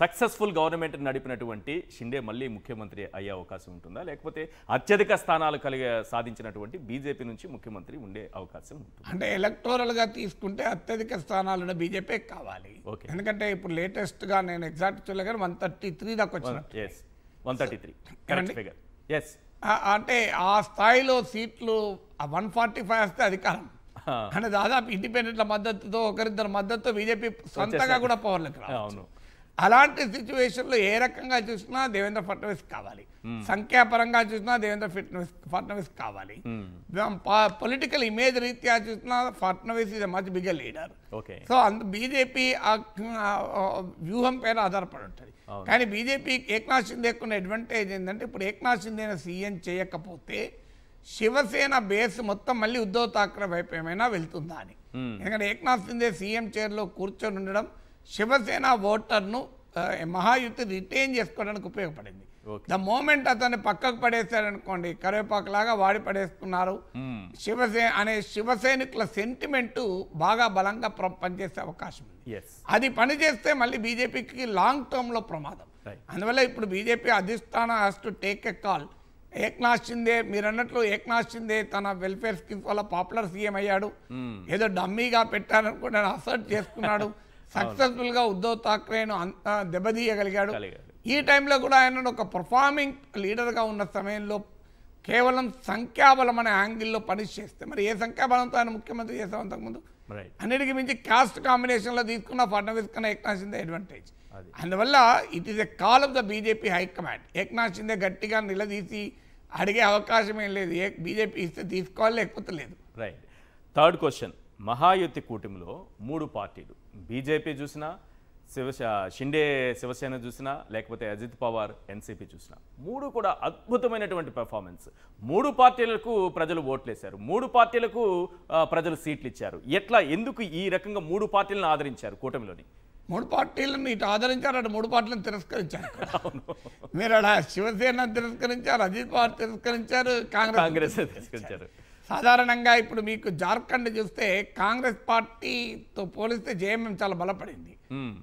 సక్సెస్ఫుల్ గవర్నమెంట్ నడిపినటువంటి షిండే మళ్ళీ ముఖ్యమంత్రి అయ్యే అవకాశం ఉంటుందా లేకపోతే అత్యధిక స్థానాలు కలిగే సాధించినటువంటి బీజేపీ నుంచి ముఖ్యమంత్రి ఉండే అవకాశం ఉంటుంది అంటే ఎలక్టోరల్గా తీసుకుంటే అత్యధిక స్థానాలు బీజేపీ కావాలి ఎందుకంటే ఇప్పుడు లేటెస్ట్గా నేను ఎగ్జాక్ట్ చూడలేదు వన్ థర్టీ త్రీ దాకా వన్ థర్టీ త్రీ ఎస్ అంటే ఆ స్థాయిలో సీట్లు వన్ ఫార్టీ ఫైవ్ వస్తే అధికారం అని దాదాపు ఇండిపెండెంట్ల మద్దతుతో ఒకరిద్దరు మద్దతు బీజేపీ సొంతంగా కూడా పవర్లకు అవును అలాంటి సిచ్యువేషన్లో ఏ రకంగా చూసినా దేవేంద్ర ఫడ్నవీస్ కావాలి సంఖ్యాపరంగా చూసినా దేవేంద్ర ఫిట్నవీస్ ఫడ్నవీస్ కావాలి పొలిటికల్ ఇమేజ్ రీత్యా చూసినా ఫడ్నవీస్ ఇది మచ్ బిగ్గర్ లీడర్ సో అంత బీజేపీ వ్యూహం పైన ఆధారపడి ఉంటుంది కానీ బీజేపీ ఏక్నాథ్ షిందే కొన్ని అడ్వాంటేజ్ ఏంటంటే ఇప్పుడు ఏక్నాథ్ షిందేను సీఎం చేయకపోతే శివసేన బేస్ మొత్తం మళ్ళీ ఉద్ధవ్ ఠాక్రే వైపు ఏమైనా వెళ్తుందా అని hmm. ఎందుకంటే ఏక్నాథ్ సిందే సీఎం చైర్లో కూర్చొని ఉండడం శివసేన ఓటర్ను మహాయుద్ధి రిటైన్ చేసుకోవడానికి ఉపయోగపడింది ద మోమెంట్ అతన్ని పక్కకు పడేశారనుకోండి కరివేపాకులాగా వాడి పడేస్తున్నారు hmm. శివసేన అనే శివసైనికుల సెంటిమెంట్ బాగా బలంగా పనిచేసే అవకాశం ఉంది అది పనిచేస్తే మళ్ళీ బీజేపీకి లాంగ్ టర్మ్లో ప్రమాదం అందువల్ల ఇప్పుడు బీజేపీ అధిష్టానం has to take a call Eknath Shinde మీరు అన్నట్లు ఏక్నాథ్ షిందే తన వెల్ఫేర్ స్కీమ్స్ వల్ల పాపులర్ సీఎం అయ్యాడు hmm. ఏదో డమ్మీగా పెట్టారనుకుంటే అసర్ట్ చేసుకున్నాడు సక్సెస్ఫుల్గా ఉద్ధవ్ థాక్రేను దెబ్బతీయగలిగాడు ఈ టైంలో కూడా ఆయన ఒక పర్ఫార్మింగ్ లీడర్గా ఉన్న సమయంలో కేవలం సంఖ్యాబలం అనే యాంగిల్లో పని చేస్తే మరి ఏ సంఖ్యాబలంతో ఆయన ముఖ్యమంత్రి చేసాం అంతకుముందు అన్నిటికీ మించి కాస్ట్ కాంబినేషన్లో తీసుకున్న ఫడ్నవీస్ కన్నా ఏక్నాథ్ షిందే అడ్వాంటేజ్ అందువల్ల it is a call of the BJP high command Eknath Shinde గట్టిగా నిలదీసి అడిగే అవకాశం ఏం లేదు ఏ బీజేపీ ఇస్తే తీసుకోవాలి లేకపోతే లేదు రైట్ థర్డ్ క్వశ్చన్ మహాయుతి కూటమిలో మూడు పార్టీలు బీజేపీ చూసినా శివ షిండే శివసేన చూసినా లేకపోతే అజిత్ పవార్ ఎన్సీపీ చూసినా మూడు కూడా అద్భుతమైనటువంటి పెర్ఫార్మెన్స్ మూడు పార్టీలకు ప్రజలు ఓట్లేశారు మూడు పార్టీలకు ప్రజలు సీట్లు ఇచ్చారు ఎట్లా ఎందుకు ఈ రకంగా మూడు పార్టీలను ఆదరించారు కూటమిలోని మూడు పార్టీలను ఇటు ఆదరించారు అటు మూడు పార్టీలను తిరస్కరించారు మీరు అక్కడ శివసేన తిరస్కరించారు అజిత్ పవార్ తిరస్కరించారు కాంగ్రెస్ కాంగ్రెస్ తిరస్కరించారు సాధారణంగా ఇప్పుడు మీకు జార్ఖండ్ చూస్తే కాంగ్రెస్ పార్టీతో పోలిస్తే జేఎంఎం చాలా బలపడింది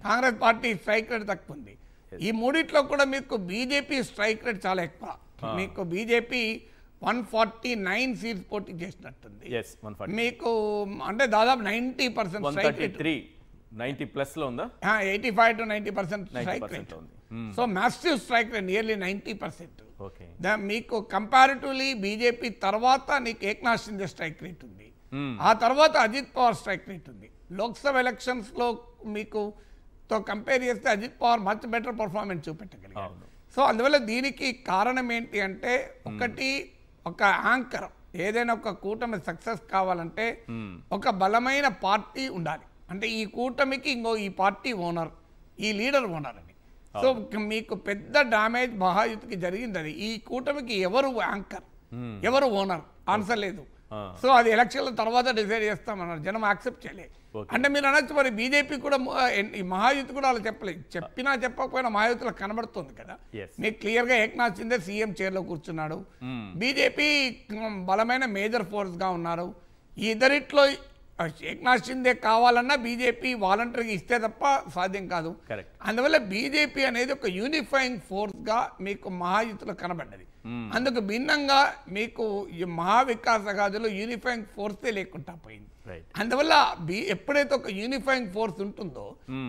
కాంగ్రెస్ పార్టీ స్ట్రైక్ రేట్ తక్కువ ఉంది ఈ మూడిట్లో కూడా మీకు బీజేపీ స్ట్రైక్ రేట్ చాలా ఎక్కువ మీకు BJP one forty nine seats పోటీ చేసినట్టుంది మీకు అంటే దాదాపు ninety percent strike rate ninety లో ఉందా eighty five to ninety percent strike rate so massive strike rate nearly ninety percent మీకు కంపారిటివ్లీ బీజేపీ తర్వాత నీకు ఏక్నాథ్ షిందే స్ట్రైక్ రేట్ ఉంది hmm. ఆ తర్వాత అజిత్ పవర్ స్ట్రైక్ రేట్ ఉంది లోక్సభ ఎలక్షన్స్లో మీకు తో కంపేర్ చేస్తే Ajit Pawar much better performance చూపెట్టగలి సో అందువల్ల దీనికి కారణం ఏంటి అంటే hmm. ఒకటి ఒక యాంకర్ ఏదైనా ఒక కూటమి సక్సెస్ కావాలంటే hmm. ఒక బలమైన పార్టీ ఉండాలి అంటే ఈ కూటమికి ఇంకో ఈ పార్టీ ఓనర్ ఈ లీడర్ ఓనర్ అని సో మీకు పెద్ద డ్యామేజ్ మహాయుద్ధకి జరిగింది అది ఈ కూటమికి ఎవరు యాంకర్ ఎవరు ఓనర్ ఆన్సర్ లేదు సో అది ఎలక్షన్ల తర్వాత డిసైడ్ చేస్తామన్నారు జనం యాక్సెప్ట్ చేయలేదు అంటే మీరు అనొచ్చు మరి బీజేపీ కూడా ఈ మహాయుత్ కూడా వాళ్ళు చెప్పలేదు చెప్పినా చెప్పకపోయినా మహాయుత్లో కనబడుతుంది కదా మీకు క్లియర్గా ఏక్నాథ్ సిందే సీఎం చైర్లో కూర్చున్నాడు బీజేపీ బలమైన మేజర్ ఫోర్స్గా ఉన్నారు ఇద్దరిట్లో షేక్ నాసిందే కావాలన్నా బీజేపీ వాలంటరీగా ఇస్తే తప్ప సాధ్యం కాదు అందువల్ల బీజేపీ అనేది ఒక యూనిఫైయింగ్ ఫోర్స్గా మీకు మహాయుతులు కనబడ్డది అందుకు భిన్నంగా మీకు ఈ మహావికాస్ అగాధిలో యూనిఫైయింగ్ ఫోర్సే లేకుండా పోయింది అందువల్ల ఎప్పుడైతే ఒక యూనిఫైయింగ్ ఫోర్స్ ఉంటుందో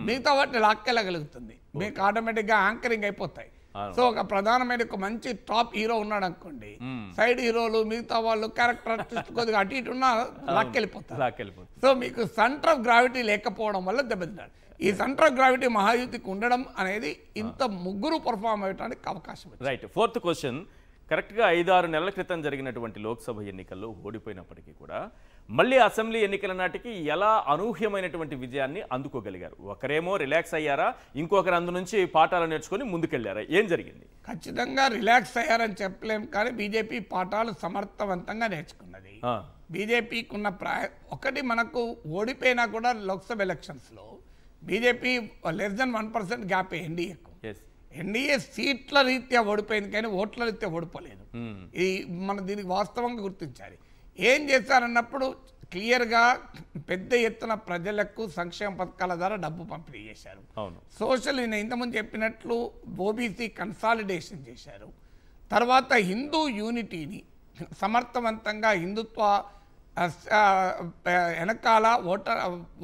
మిగతా వాటిని లాక్కెళ్ళగలుగుతుంది మీకు ఆటోమేటిక్గా యాంకరింగ్ అయిపోతాయి సో ఒక ప్రధానమైన ఒక మంచి టాప్ హీరో ఉన్నాడు అనుకోండి సైడ్ హీరోలు మిగతా వాళ్ళు క్యారెక్టర్ కొద్దిగా అటు ఇటు ఉన్నా లాక్కెళ్ళిపోతారు సో మీకు సెంటర్ ఆఫ్ గ్రావిటీ లేకపోవడం వల్ల దెబ్బతిన్నాడు ఈ సెంటర్ ఆఫ్ గ్రావిటీ మహాయుతికి ఉండడం అనేది ఇంత ముగ్గురు పర్ఫామ్ అవ్వడానికి అవకాశం రైట్ ఫోర్త్ క్వశ్చన్ కరెక్ట్గా ఐదారు నెలల క్రితం జరిగినటువంటి లోక్సభ ఎన్నికల్లో ఓడిపోయినప్పటికీ కూడా మళ్ళీ అసెంబ్లీ ఎన్నికల నాటికి ఎలా అనూహ్యమైనటువంటి విజయాన్ని అందుకోగలిగారు ఒకరేమో రిలాక్స్ అయ్యారా ఇంకొకరు అందు నుంచి పాఠాలు నేర్చుకొని ముందుకెళ్లారా ఏం జరిగింది ఖచ్చితంగా రిలాక్స్ అయ్యారని చెప్పలేం కానీ బీజేపీ పాఠాలు సమర్థవంతంగా నేర్చుకున్నది బీజేపీకి ఉన్న ప్రాయ ఒకటి మనకు ఓడిపోయినా కూడా లోక్సభ ఎలక్షన్స్లో BJP less than one percent gap ఎన్డీఏకు ఎన్డీఏ సీట్ల రీత్యా ఓడిపోయింది కానీ ఓట్ల రీత్యా ఓడిపోలేదు hmm. ఈ మన దీనికి వాస్తవంగా గుర్తించాలి ఏం చేశారన్నప్పుడు క్లియర్గా పెద్ద ఎత్తున ప్రజలకు సంక్షేమ పథకాల ద్వారా డబ్బు పంపిణీ చేశారు సోషల్ నేను ఇంతకుముందు చెప్పినట్లు ఓబీసీ కన్సాలిడేషన్ చేశారు తర్వాత హిందూ యూనిటీని సమర్థవంతంగా హిందుత్వ వెనకాల ఓటర్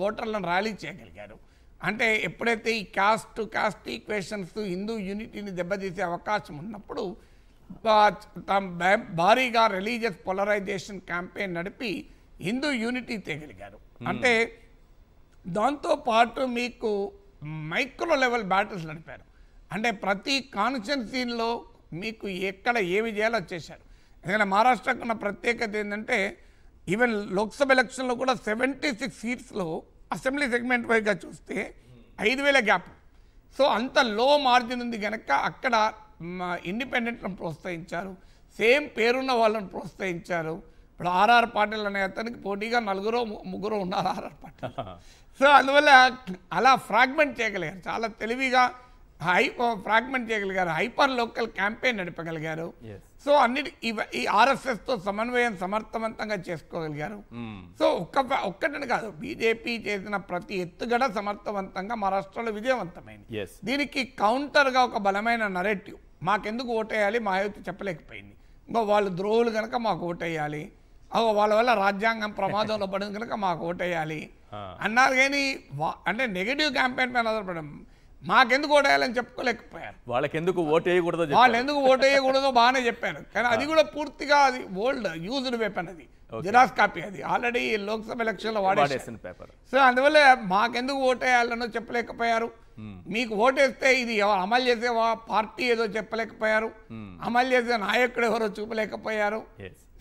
ఓటర్లను ర్యాలీ చేయగలిగారు అంటే ఎప్పుడైతే ఈ క్యాస్ట్ క్యాస్ట్ ఈక్వేషన్స్ హిందూ యూనిటీని దెబ్బతీసే అవకాశం ఉన్నప్పుడు భారీగా రిలీజియస్ పోలరైజేషన్ క్యాంపెయిన్ నడిపి హిందూ యూనిటీ తేగలిగారు hmm. అంటే దాంతోపాటు మీకు మైక్రో లెవెల్ బ్యాటిల్స్ నడిపారు అంటే ప్రతి కాన్స్టిట్యున్సీలో మీకు ఎక్కడ ఏమి చేయాలో చేశారు ఎందుకంటే మహారాష్ట్రకు ఉన్న ప్రత్యేకత ఏంటంటే ఈవెన్ లోక్సభ ఎలక్షన్లో కూడా సెవెంటీ సిక్స్ సీట్స్లో అసెంబ్లీ సెగ్మెంట్ వైగా చూస్తే ఐదు వేల గ్యాప్ సో అంత లో మార్జిన్ ఉంది కనుక అక్కడ ఇండిపెండెంట్ను ఇండిపెండెంట్లను ప్రోత్సహించారు సేమ్ పేరున్న వాళ్ళని ప్రోత్సహించారు ఇప్పుడు ఆర్ఆర్ పాటిల్ అనే అతనికి పోటీగా నలుగురు ముగ్గురు ఉన్నారు ఆర్ఆర్ పాటిల్ సో అందువల్ల అలా ఫ్రాగ్మెంట్ చేయగలిగారు చాలా తెలివిగా హై ఫ్రాగ్మెంట్ చేయగలిగారు హైపర్ లోకల్ క్యాంపెయిన్ నడపగలిగారు సో అన్నిటి ఈ ఆర్ఎస్ఎస్తో సమన్వయం సమర్థవంతంగా చేసుకోగలిగారు hmm. సో ఒక్క ఒక్కటని కాదు బీజేపీ చేసిన ప్రతి ఎత్తుగడ సమర్థవంతంగా మహారాష్ట్రలో విజయవంతమైంది దీనికి కౌంటర్గా ఒక బలమైన నరేటివ్ మాకెందుకు ఓటేయాలి మా యువత చెప్పలేకపోయింది ఇంకో వాళ్ళు ద్రోహులు కనుక మాకు ఓటేయాలి అగో వాళ్ళ వల్ల రాజ్యాంగం ప్రమాదంలో పడింది కనుక మాకు ఓటేయాలి అన్నారు కానీ అంటే నెగిటివ్ క్యాంపెయిన్ పైన ఆధారపడడం మాకెందుకు ఓటేయాలని చెప్పుకోలేకపోయారు వాళ్ళకెందుకు ఓటు వేయకూడదు వాళ్ళు ఎందుకు ఓటు వేయకూడదో బాగానే చెప్పారు కానీ అది కూడా పూర్తిగా అది ఓల్డ్ యూజ్డ్ వెపన్ అది జిరాక్స్ కాపీ అది ఆల్రెడీ లోక్సభ లో వాడేసిన పేపర్ సో అందువల్ల మాకెందుకు ఓటేయాలనో చెప్పలేకపోయారు మీకు ఓటేస్తే ఇది అమలు చేసే పార్టీ ఏదో చెప్పలేకపోయారు అమలు చేసే నాయకుడు ఎవరో చూపలేకపోయారు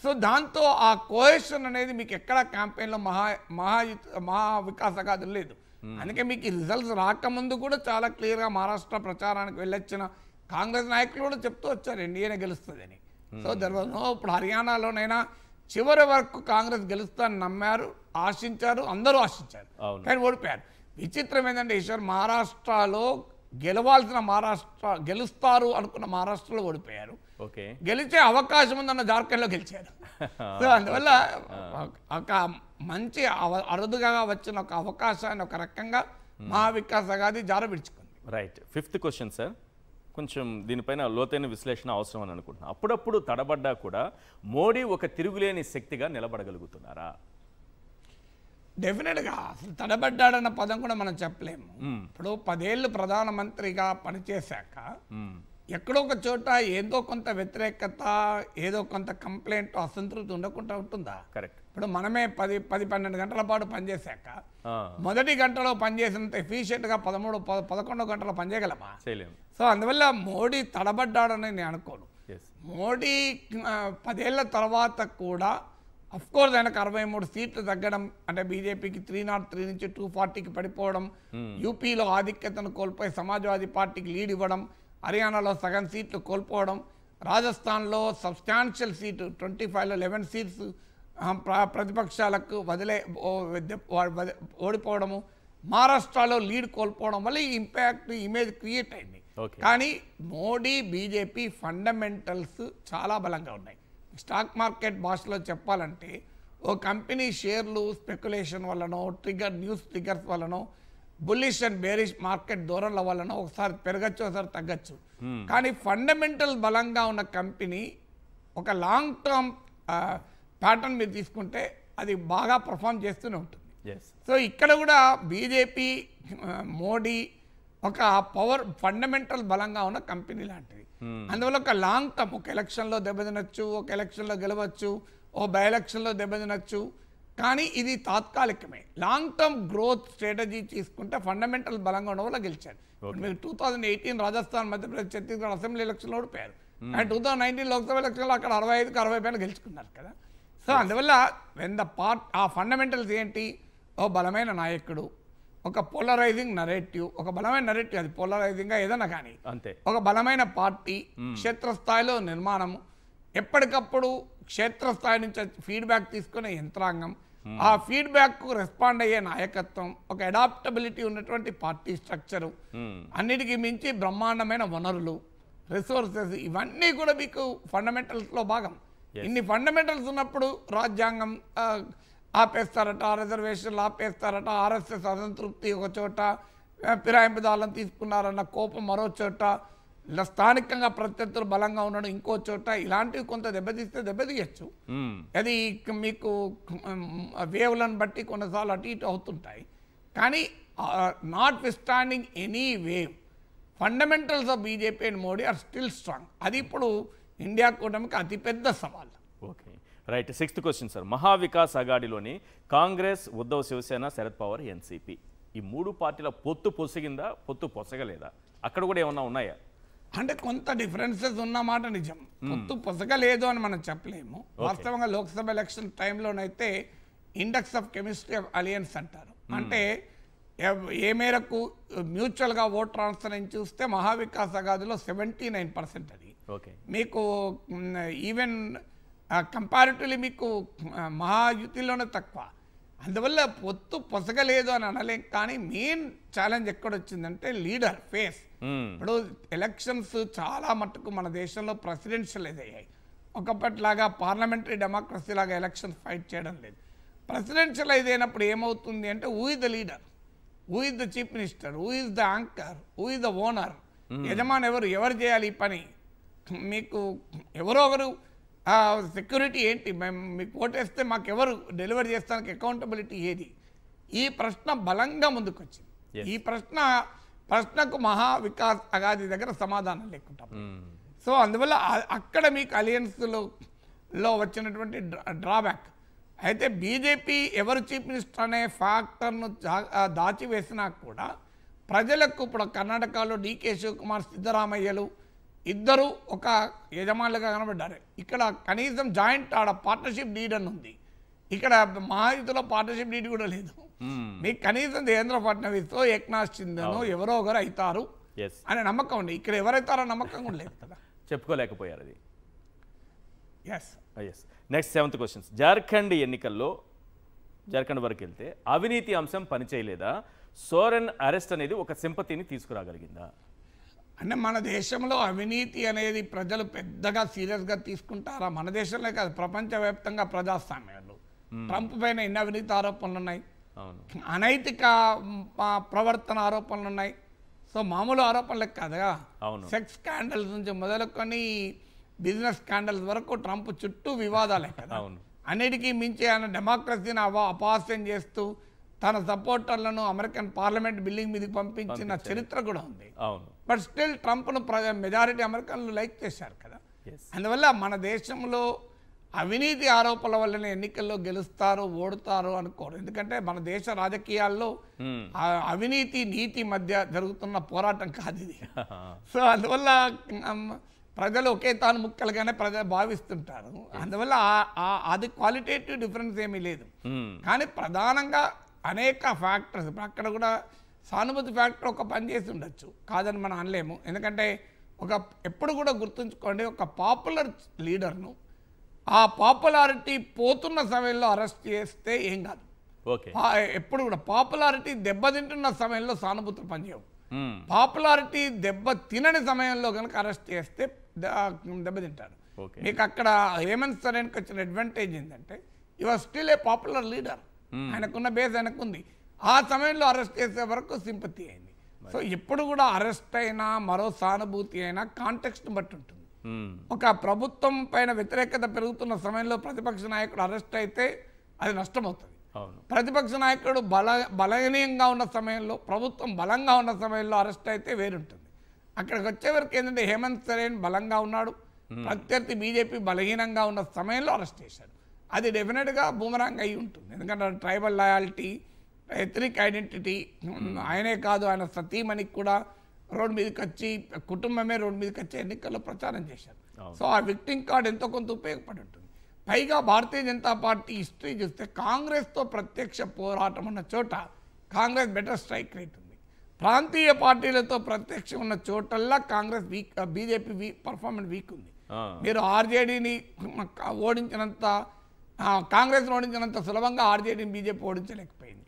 సో దాంతో ఆ కోహెషన్ అనేది మీకు ఎక్కడా క్యాంపెయిన్లో మహా మహా మహా వికాసగాథం లేదు Hmm. అందుకే మీకు రిజల్ట్స్ రాకముందు కూడా చాలా క్లియర్గా మహారాష్ట్ర ప్రచారానికి వెళ్ళొచ్చిన కాంగ్రెస్ నాయకులు కూడా చెప్తూ వచ్చారు ఎన్డీఏనే గెలుస్తుందని సో hmm. దర్వాజనో ఇప్పుడు హర్యానాలోనైనా చివరి వరకు కాంగ్రెస్ గెలుస్తానని నమ్మారు ఆశించారు అందరూ ఆశించారు కానీ ఓడిపోయారు విచిత్రం ఏంటంటే ఈశ్వర్ మహారాష్ట్రలో గెలవాల్సిన మహారాష్ట్ర గెలుస్తారు అనుకున్న మహారాష్ట్రలో ఓడిపోయారు ఓకే గెలిచే అవకాశం ఉందన్న జార్ఖండ్లో గెలిచారు సో అందువల్ల ఒక మంచి అరుదుగా వచ్చిన ఒక అవకాశాన్ని ఒక రకంగా hmm. మా వికాస్ అగాది జార విడుచుకుంది రైట్ ఫిఫ్త్ క్వశ్చన్ సార్ కొంచెం దీనిపైన లోతైన విశ్లేషణ అవసరం అని అనుకుంటున్నాను అప్పుడప్పుడు తడబడ్డా కూడా మోడీ ఒక తిరుగులేని శక్తిగా నిలబడగలుగుతున్నారా డెఫినెట్గా అసలు తడబడ్డాడన్న పదం కూడా మనం చెప్పలేము hmm. ఇప్పుడు పదేళ్ళు ప్రధానమంత్రిగా పనిచేశాక hmm. ఎక్కడో ఒక చోట ఏదో కొంత వ్యతిరేకత ఏదో కొంత కంప్లైంట్ అసంతృప్తి ఉండకుండా ఉంటుందా కరెక్ట్ ఇప్పుడు మనమే పది పది పన్నెండు గంటల పాటు పనిచేశాక మొదటి గంటలో పనిచేసినంత గా పదమూడు పదకొండు గంటలు పనిచేయగలమా సో అందువల్ల మోడీ తడబడ్డాడని నేను అనుకోను మోడీ పదేళ్ల తర్వాత కూడా అఫ్కోర్స్ ఆయనకు అరవై మూడు సీట్లు తగ్గడం అంటే బీజేపీకి త్రీ నాట్ త్రీ నుంచి టూ ఫార్టీకి పడిపోవడం hmm. యూపీలో ఆధిక్యతను కోల్పోయి సమాజ్వాదీ పార్టీకి లీడ్ ఇవ్వడం హర్యానాలో సగం సీట్లు కోల్పోవడం రాజస్థాన్లో సబ్స్టాన్షియల్ సీటు ట్వంటీ ఫైవ్లో లెవెన్ సీట్స్ ప్రతిపక్షాలకు వదిలే ఓడిపోవడము మహారాష్ట్రలో లీడ్ కోల్పోవడం వల్ల ఈ ఇంపాక్ట్ ఇమేజ్ క్రియేట్ అయింది కానీ మోడీ బీజేపీ ఫండమెంటల్స్ చాలా బలంగా ఉన్నాయి స్టాక్ మార్కెట్ భాషలో చెప్పాలంటే ఓ కంపెనీ షేర్లు స్పెక్యులేషన్ వల్లనో ట్రిగర్ న్యూస్ ట్రిగర్స్ వల్లనో బుల్లిష్ అండ్ బేరిష్ మార్కెట్ దూరంలో వలన ఒకసారి పెరగచ్చు ఒకసారి తగ్గచ్చు hmm. కానీ ఫండమెంటల్ బలంగా ఉన్న కంపెనీ ఒక లాంగ్ టర్మ్ ప్యాటర్న్ మీరు తీసుకుంటే అది బాగా పర్ఫామ్ చేస్తూనే ఉంటుంది సో ఇక్కడ కూడా బీజేపీ మోడీ ఒక పవర్ ఫండమెంటల్ బలంగా ఉన్న కంపెనీ లాంటిది hmm. అందువల్ల ఒక లాంగ్ టర్మ్ ఒక ఎలక్షన్లో దెబ్బతినచ్చు ఒక ఎలక్షన్లో గెలవచ్చు ఓ బై ఎలక్షన్లో దెబ్బతినచ్చు కానీ ఇది తాత్కాలికమే లాంగ్ టర్మ్ గ్రోత్ స్ట్రాటజీ తీసుకుంటే ఫండమెంటల్ బలంగా ఉన్న వాళ్ళు గెలిచారు మీరు two thousand eighteen Rajasthan Madhya Pradesh Chhattisgarh assembly ఎలక్షన్లో ఓడిపోయారు hmm. And two thousand nineteen Lok Sabha ఎలక్షన్లో అక్కడ అరవై ఐదుకి అరవై పైన గెలుచుకున్నారు కదా సో అందువల్ల వెన్ ద పార్ట్ ఆ ఫండమెంటల్స్ ఏంటి ఓ బలమైన నాయకుడు ఒక పోలరైజింగ్ నరేటివ్ ఒక బలమైన నరేటివ్ అది పోలరైజింగ్గా ఏదైనా కానీ అంతే ఒక బలమైన పార్టీ hmm. క్షేత్రస్థాయిలో నిర్మాణము ఎప్పటికప్పుడు క్షేత్రస్థాయి నుంచి ఫీడ్బ్యాక్ తీసుకునే యంత్రాంగం Hmm. ఆ ఫీడ్బ్యాక్కు రెస్పాండ్ అయ్యే నాయకత్వం ఒక అడాప్టబిలిటీ ఉన్నటువంటి పార్టీ స్ట్రక్చరు hmm. అన్నిటికీ మించి బ్రహ్మాండమైన వనరులు రిసోర్సెస్ ఇవన్నీ కూడా మీకు ఫండమెంటల్స్లో భాగం ఇన్ని ఫండమెంటల్స్ ఉన్నప్పుడు రాజ్యాంగం ఆపేస్తారట రిజర్వేషన్లు ఆపేస్తారట ఆర్ఎస్ఎస్ అసంతృప్తి ఒక చోట ఫిరాయింపుదాలను తీసుకున్నారన్న కోపం మరో చోట ఇలా స్థానికంగా ప్రత్యర్థులు బలంగా ఉన్నాడు ఇంకో చోట ఇలాంటివి కొంత దెబ్బతీస్తే దెబ్బతీయచ్చు అది మీకు వేవ్లను బట్టి కొన్నిసార్లు అటు ఇటు అవుతుంటాయి కానీ notwithstanding any wave fundamentals of BJP and Modi are still strong అది ఇప్పుడు ఇండియా కూటమికి అతిపెద్ద సవాల్ okay right sixth question sir Maha Vikas అగాడిలోని కాంగ్రెస్ ఉద్ధవ్ శివసేన శరద్ పవార్ ఎన్సీపీ ఈ మూడు పార్టీల పొత్తు పొసిగిందా పొత్తు పొసగలేదా అక్కడ కూడా ఏమన్నా ఉన్నాయా అంటే కొంత డిఫరెన్సెస్ ఉన్నమాట నిజం hmm. పొత్తు పొసగ లేదు అని మనం చెప్పలేము వాస్తవంగా లోక్సభ ఎలక్షన్ టైంలోనైతే index of chemistry of alliance అంటారు hmm. అంటే ఏ మేరకు మ్యూచువల్గా ఓట్ ట్రాన్స్ఫర్ అని చూస్తే మహావికాస్ అగాదిలో సెవెంటీ నైన్ పర్సెంట్ అది మీకు ఈవెన్ కంపారిటివ్లీ మీకు మహాయుతిలోనే తక్కువ అందువల్ల పొత్తు పొసగలేదు అని అనలేం కానీ మెయిన్ ఛాలెంజ్ ఎక్కడొచ్చిందంటే లీడర్ ఫేస్ Hmm. ఇప్పుడు ఎలక్షన్స్ చాలా మట్టుకు మన దేశంలో ప్రెసిడెన్షియల్ అయ్యాయి ఒకప్పటిలాగా పార్లమెంటరీ డెమోక్రసీ లాగా ఎలక్షన్స్ ఫైట్ చేయడం లేదు ప్రెసిడెన్షియల్ అయినప్పుడు ఏమవుతుంది అంటే who is the leader who is the chief minister who is the anchor who is the owner యజమాని ఎవరు ఎవరు చేయాలి ఈ పని మీకు ఎవరో ఒకరు సెక్యూరిటీ ఏంటి మేము మీకు ఓటేస్తే మాకు ఎవరు డెలివరీ చేస్తానికి అకౌంటబిలిటీ ఏది ఈ ప్రశ్న బలంగా ముందుకొచ్చింది ఈ ప్రశ్న ప్రశ్నకు మహా వికాస్ అగాది దగ్గర సమాధానం లేకుంటాం సో అందువల్ల అక్కడ మీకు అలియన్స్లో వచ్చినటువంటి డ్రాబ్యాక్ అయితే బీజేపీ ఎవరు చీఫ్ మినిస్టర్ అనే ఫ్యాక్టర్ను దాచివేసినా కూడా ప్రజలకు ఇప్పుడు కర్ణాటకలో డికే శివకుమార్ సిద్ధరామయ్యలు ఇద్దరు ఒక యజమానులుగా కనబడ్డారు ఇక్కడ కనీసం జాయింట్ ఆడ పార్ట్నర్షిప్ డీడ్ అని ఉంది ఇక్కడ మహాయుద్ధలో పార్ట్నర్షిప్ డీడ్ కూడా లేదు Hmm. మీకు కనీసం దేవేంద్ర ఫడ్నవీస్తో ఏక్నాథ్ చిందను ఎవరో ఒకరు అవుతారు అనే నమ్మకం ఉంది ఇక్కడ ఎవరైతారో నమ్మకం కూడా లేదు కదా చెప్పుకోలేకపోయారు అది yes yes next seventh questions Jharkhand ఎన్నికల్లో జార్ఖండ్ వరకు వెళ్తే అవినీతి అంశం పనిచేయలేదా సోరెన్ అరెస్ట్ అనేది ఒక సింపతిని తీసుకురాగలిగిందా అంటే మన దేశంలో అవినీతి అనేది ప్రజలు పెద్దగా సీరియస్గా తీసుకుంటారా మన దేశంలో కాదు ప్రపంచవ్యాప్తంగా ప్రజాస్వామ్యాలు hmm. ట్రంప్ పైన ఎన్ని అవినీతి ఆరోపణలు ఉన్నాయి అనైతిక ప్రవర్తన ఆరోపణలు ఉన్నాయి సో మామూలు ఆరోపణలకు కాదుగా సెక్స్ స్కాండల్స్ నుంచి మొదలుకొని బిజినెస్ స్కాండల్స్ వరకు ట్రంప్ చుట్టూ వివాదాలే కదా అన్నిటికీ మించి ఆయన డెమోక్రసీని అపాస్యం చేస్తూ తన సపోర్టర్లను అమెరికన్ పార్లమెంట్ బిల్డింగ్ మీదకి పంపించిన చరిత్ర కూడా ఉంది బట్ స్టిల్ ట్రంప్ను మెజారిటీ అమెరికన్లు లైక్ చేశారు కదా అందువల్ల మన దేశంలో అవినీతి ఆరోపణల వల్లనే ఎన్నికల్లో గెలుస్తారు ఓడుతారు అనుకోరు ఎందుకంటే మన దేశ రాజకీయాల్లో అవినీతి నీతి మధ్య జరుగుతున్న పోరాటం కాదు ఇది సో అందువల్ల ప్రజలు ఒకే తాను ముక్కలుగానే ప్రజలు భావిస్తుంటారు అందువల్ల అది క్వాలిటేటివ్ డిఫరెన్స్ ఏమీ లేదు కానీ ప్రధానంగా అనేక ఫ్యాక్టర్స్ అక్కడ కూడా సానుభూతి ఫ్యాక్టర్ ఒక పని చేసి ఉండొచ్చు కాదని మనం అనలేము ఎందుకంటే ఒక ఎప్పుడు కూడా గుర్తుంచుకోండి ఒక పాపులర్ లీడర్ను ఆ పాపులారిటీ పోతున్న సమయంలో అరెస్ట్ చేస్తే ఏం కాదు ఎప్పుడు కూడా పాపులారిటీ దెబ్బతింటున్న సమయంలో సానుభూతులు పనిచేయవు hmm. పాపులారిటీ దెబ్బ తినని సమయంలో కనుక అరెస్ట్ చేస్తే దెబ్బతింటాడు మీకు అక్కడ హేమంత్ సరేన్కి వచ్చిన అడ్వాంటేజ్ ఏంటంటే your still a popular leader ఆయనకున్న బేస్ ఆయనకుంది ఆ సమయంలో అరెస్ట్ చేసే వరకు సింపతి అయింది సో ఎప్పుడు కూడా అరెస్ట్ అయినా మరో సానుభూతి అయినా కాంటెక్స్ట్ బట్టి ఉంటుంది Hmm. ఒక ప్రభుత్వం పైన వ్యతిరేకత పెరుగుతున్న సమయంలో ప్రతిపక్ష నాయకుడు అరెస్ట్ అయితే అది నష్టమవుతుంది ప్రతిపక్ష నాయకుడు బల బలహీనంగా ఉన్న సమయంలో ప్రభుత్వం బలంగా ఉన్న సమయంలో అరెస్ట్ అయితే వేరుంటుంది అక్కడికి వచ్చే ఏంటంటే హేమంత్ సరేన్ బలంగా ఉన్నాడు hmm. ప్రత్యర్థి బీజేపీ బలహీనంగా ఉన్న సమయంలో అరెస్ట్ చేశాడు అది డెఫినెట్గా బూమరాంగ్ అయి ఉంటుంది ఎందుకంటే tribal loyalty ethnic identity hmm. ఆయనే కాదు ఆయన సతీమణికి కూడా రోడ్డు మీదకి వచ్చి కుటుంబమే రోడ్డు మీదకి వచ్చి ఎన్నికల్లో ప్రచారం చేశారు సో ఆ విక్టింగ్ కార్డ్ ఎంతో కొంత ఉపయోగపడి ఉంటుంది పైగా భారతీయ జనతా పార్టీ హిస్టరీ చూస్తే కాంగ్రెస్తో ప్రత్యక్ష పోరాటం ఉన్న చోట కాంగ్రెస్ బెటర్ స్ట్రైక్ రేట్ ఉంది ప్రాంతీయ పార్టీలతో ప్రత్యక్షం ఉన్న చోటల్లా కాంగ్రెస్ వీక్ బీజేపీ వీ పర్ఫార్మెన్స్ వీక్ ఉంది మీరు ఆర్జేడీని ఓడించినంత కాంగ్రెస్ ఓడించినంత సులభంగా ఆర్జేడీని బీజేపీ ఓడించలేకపోయింది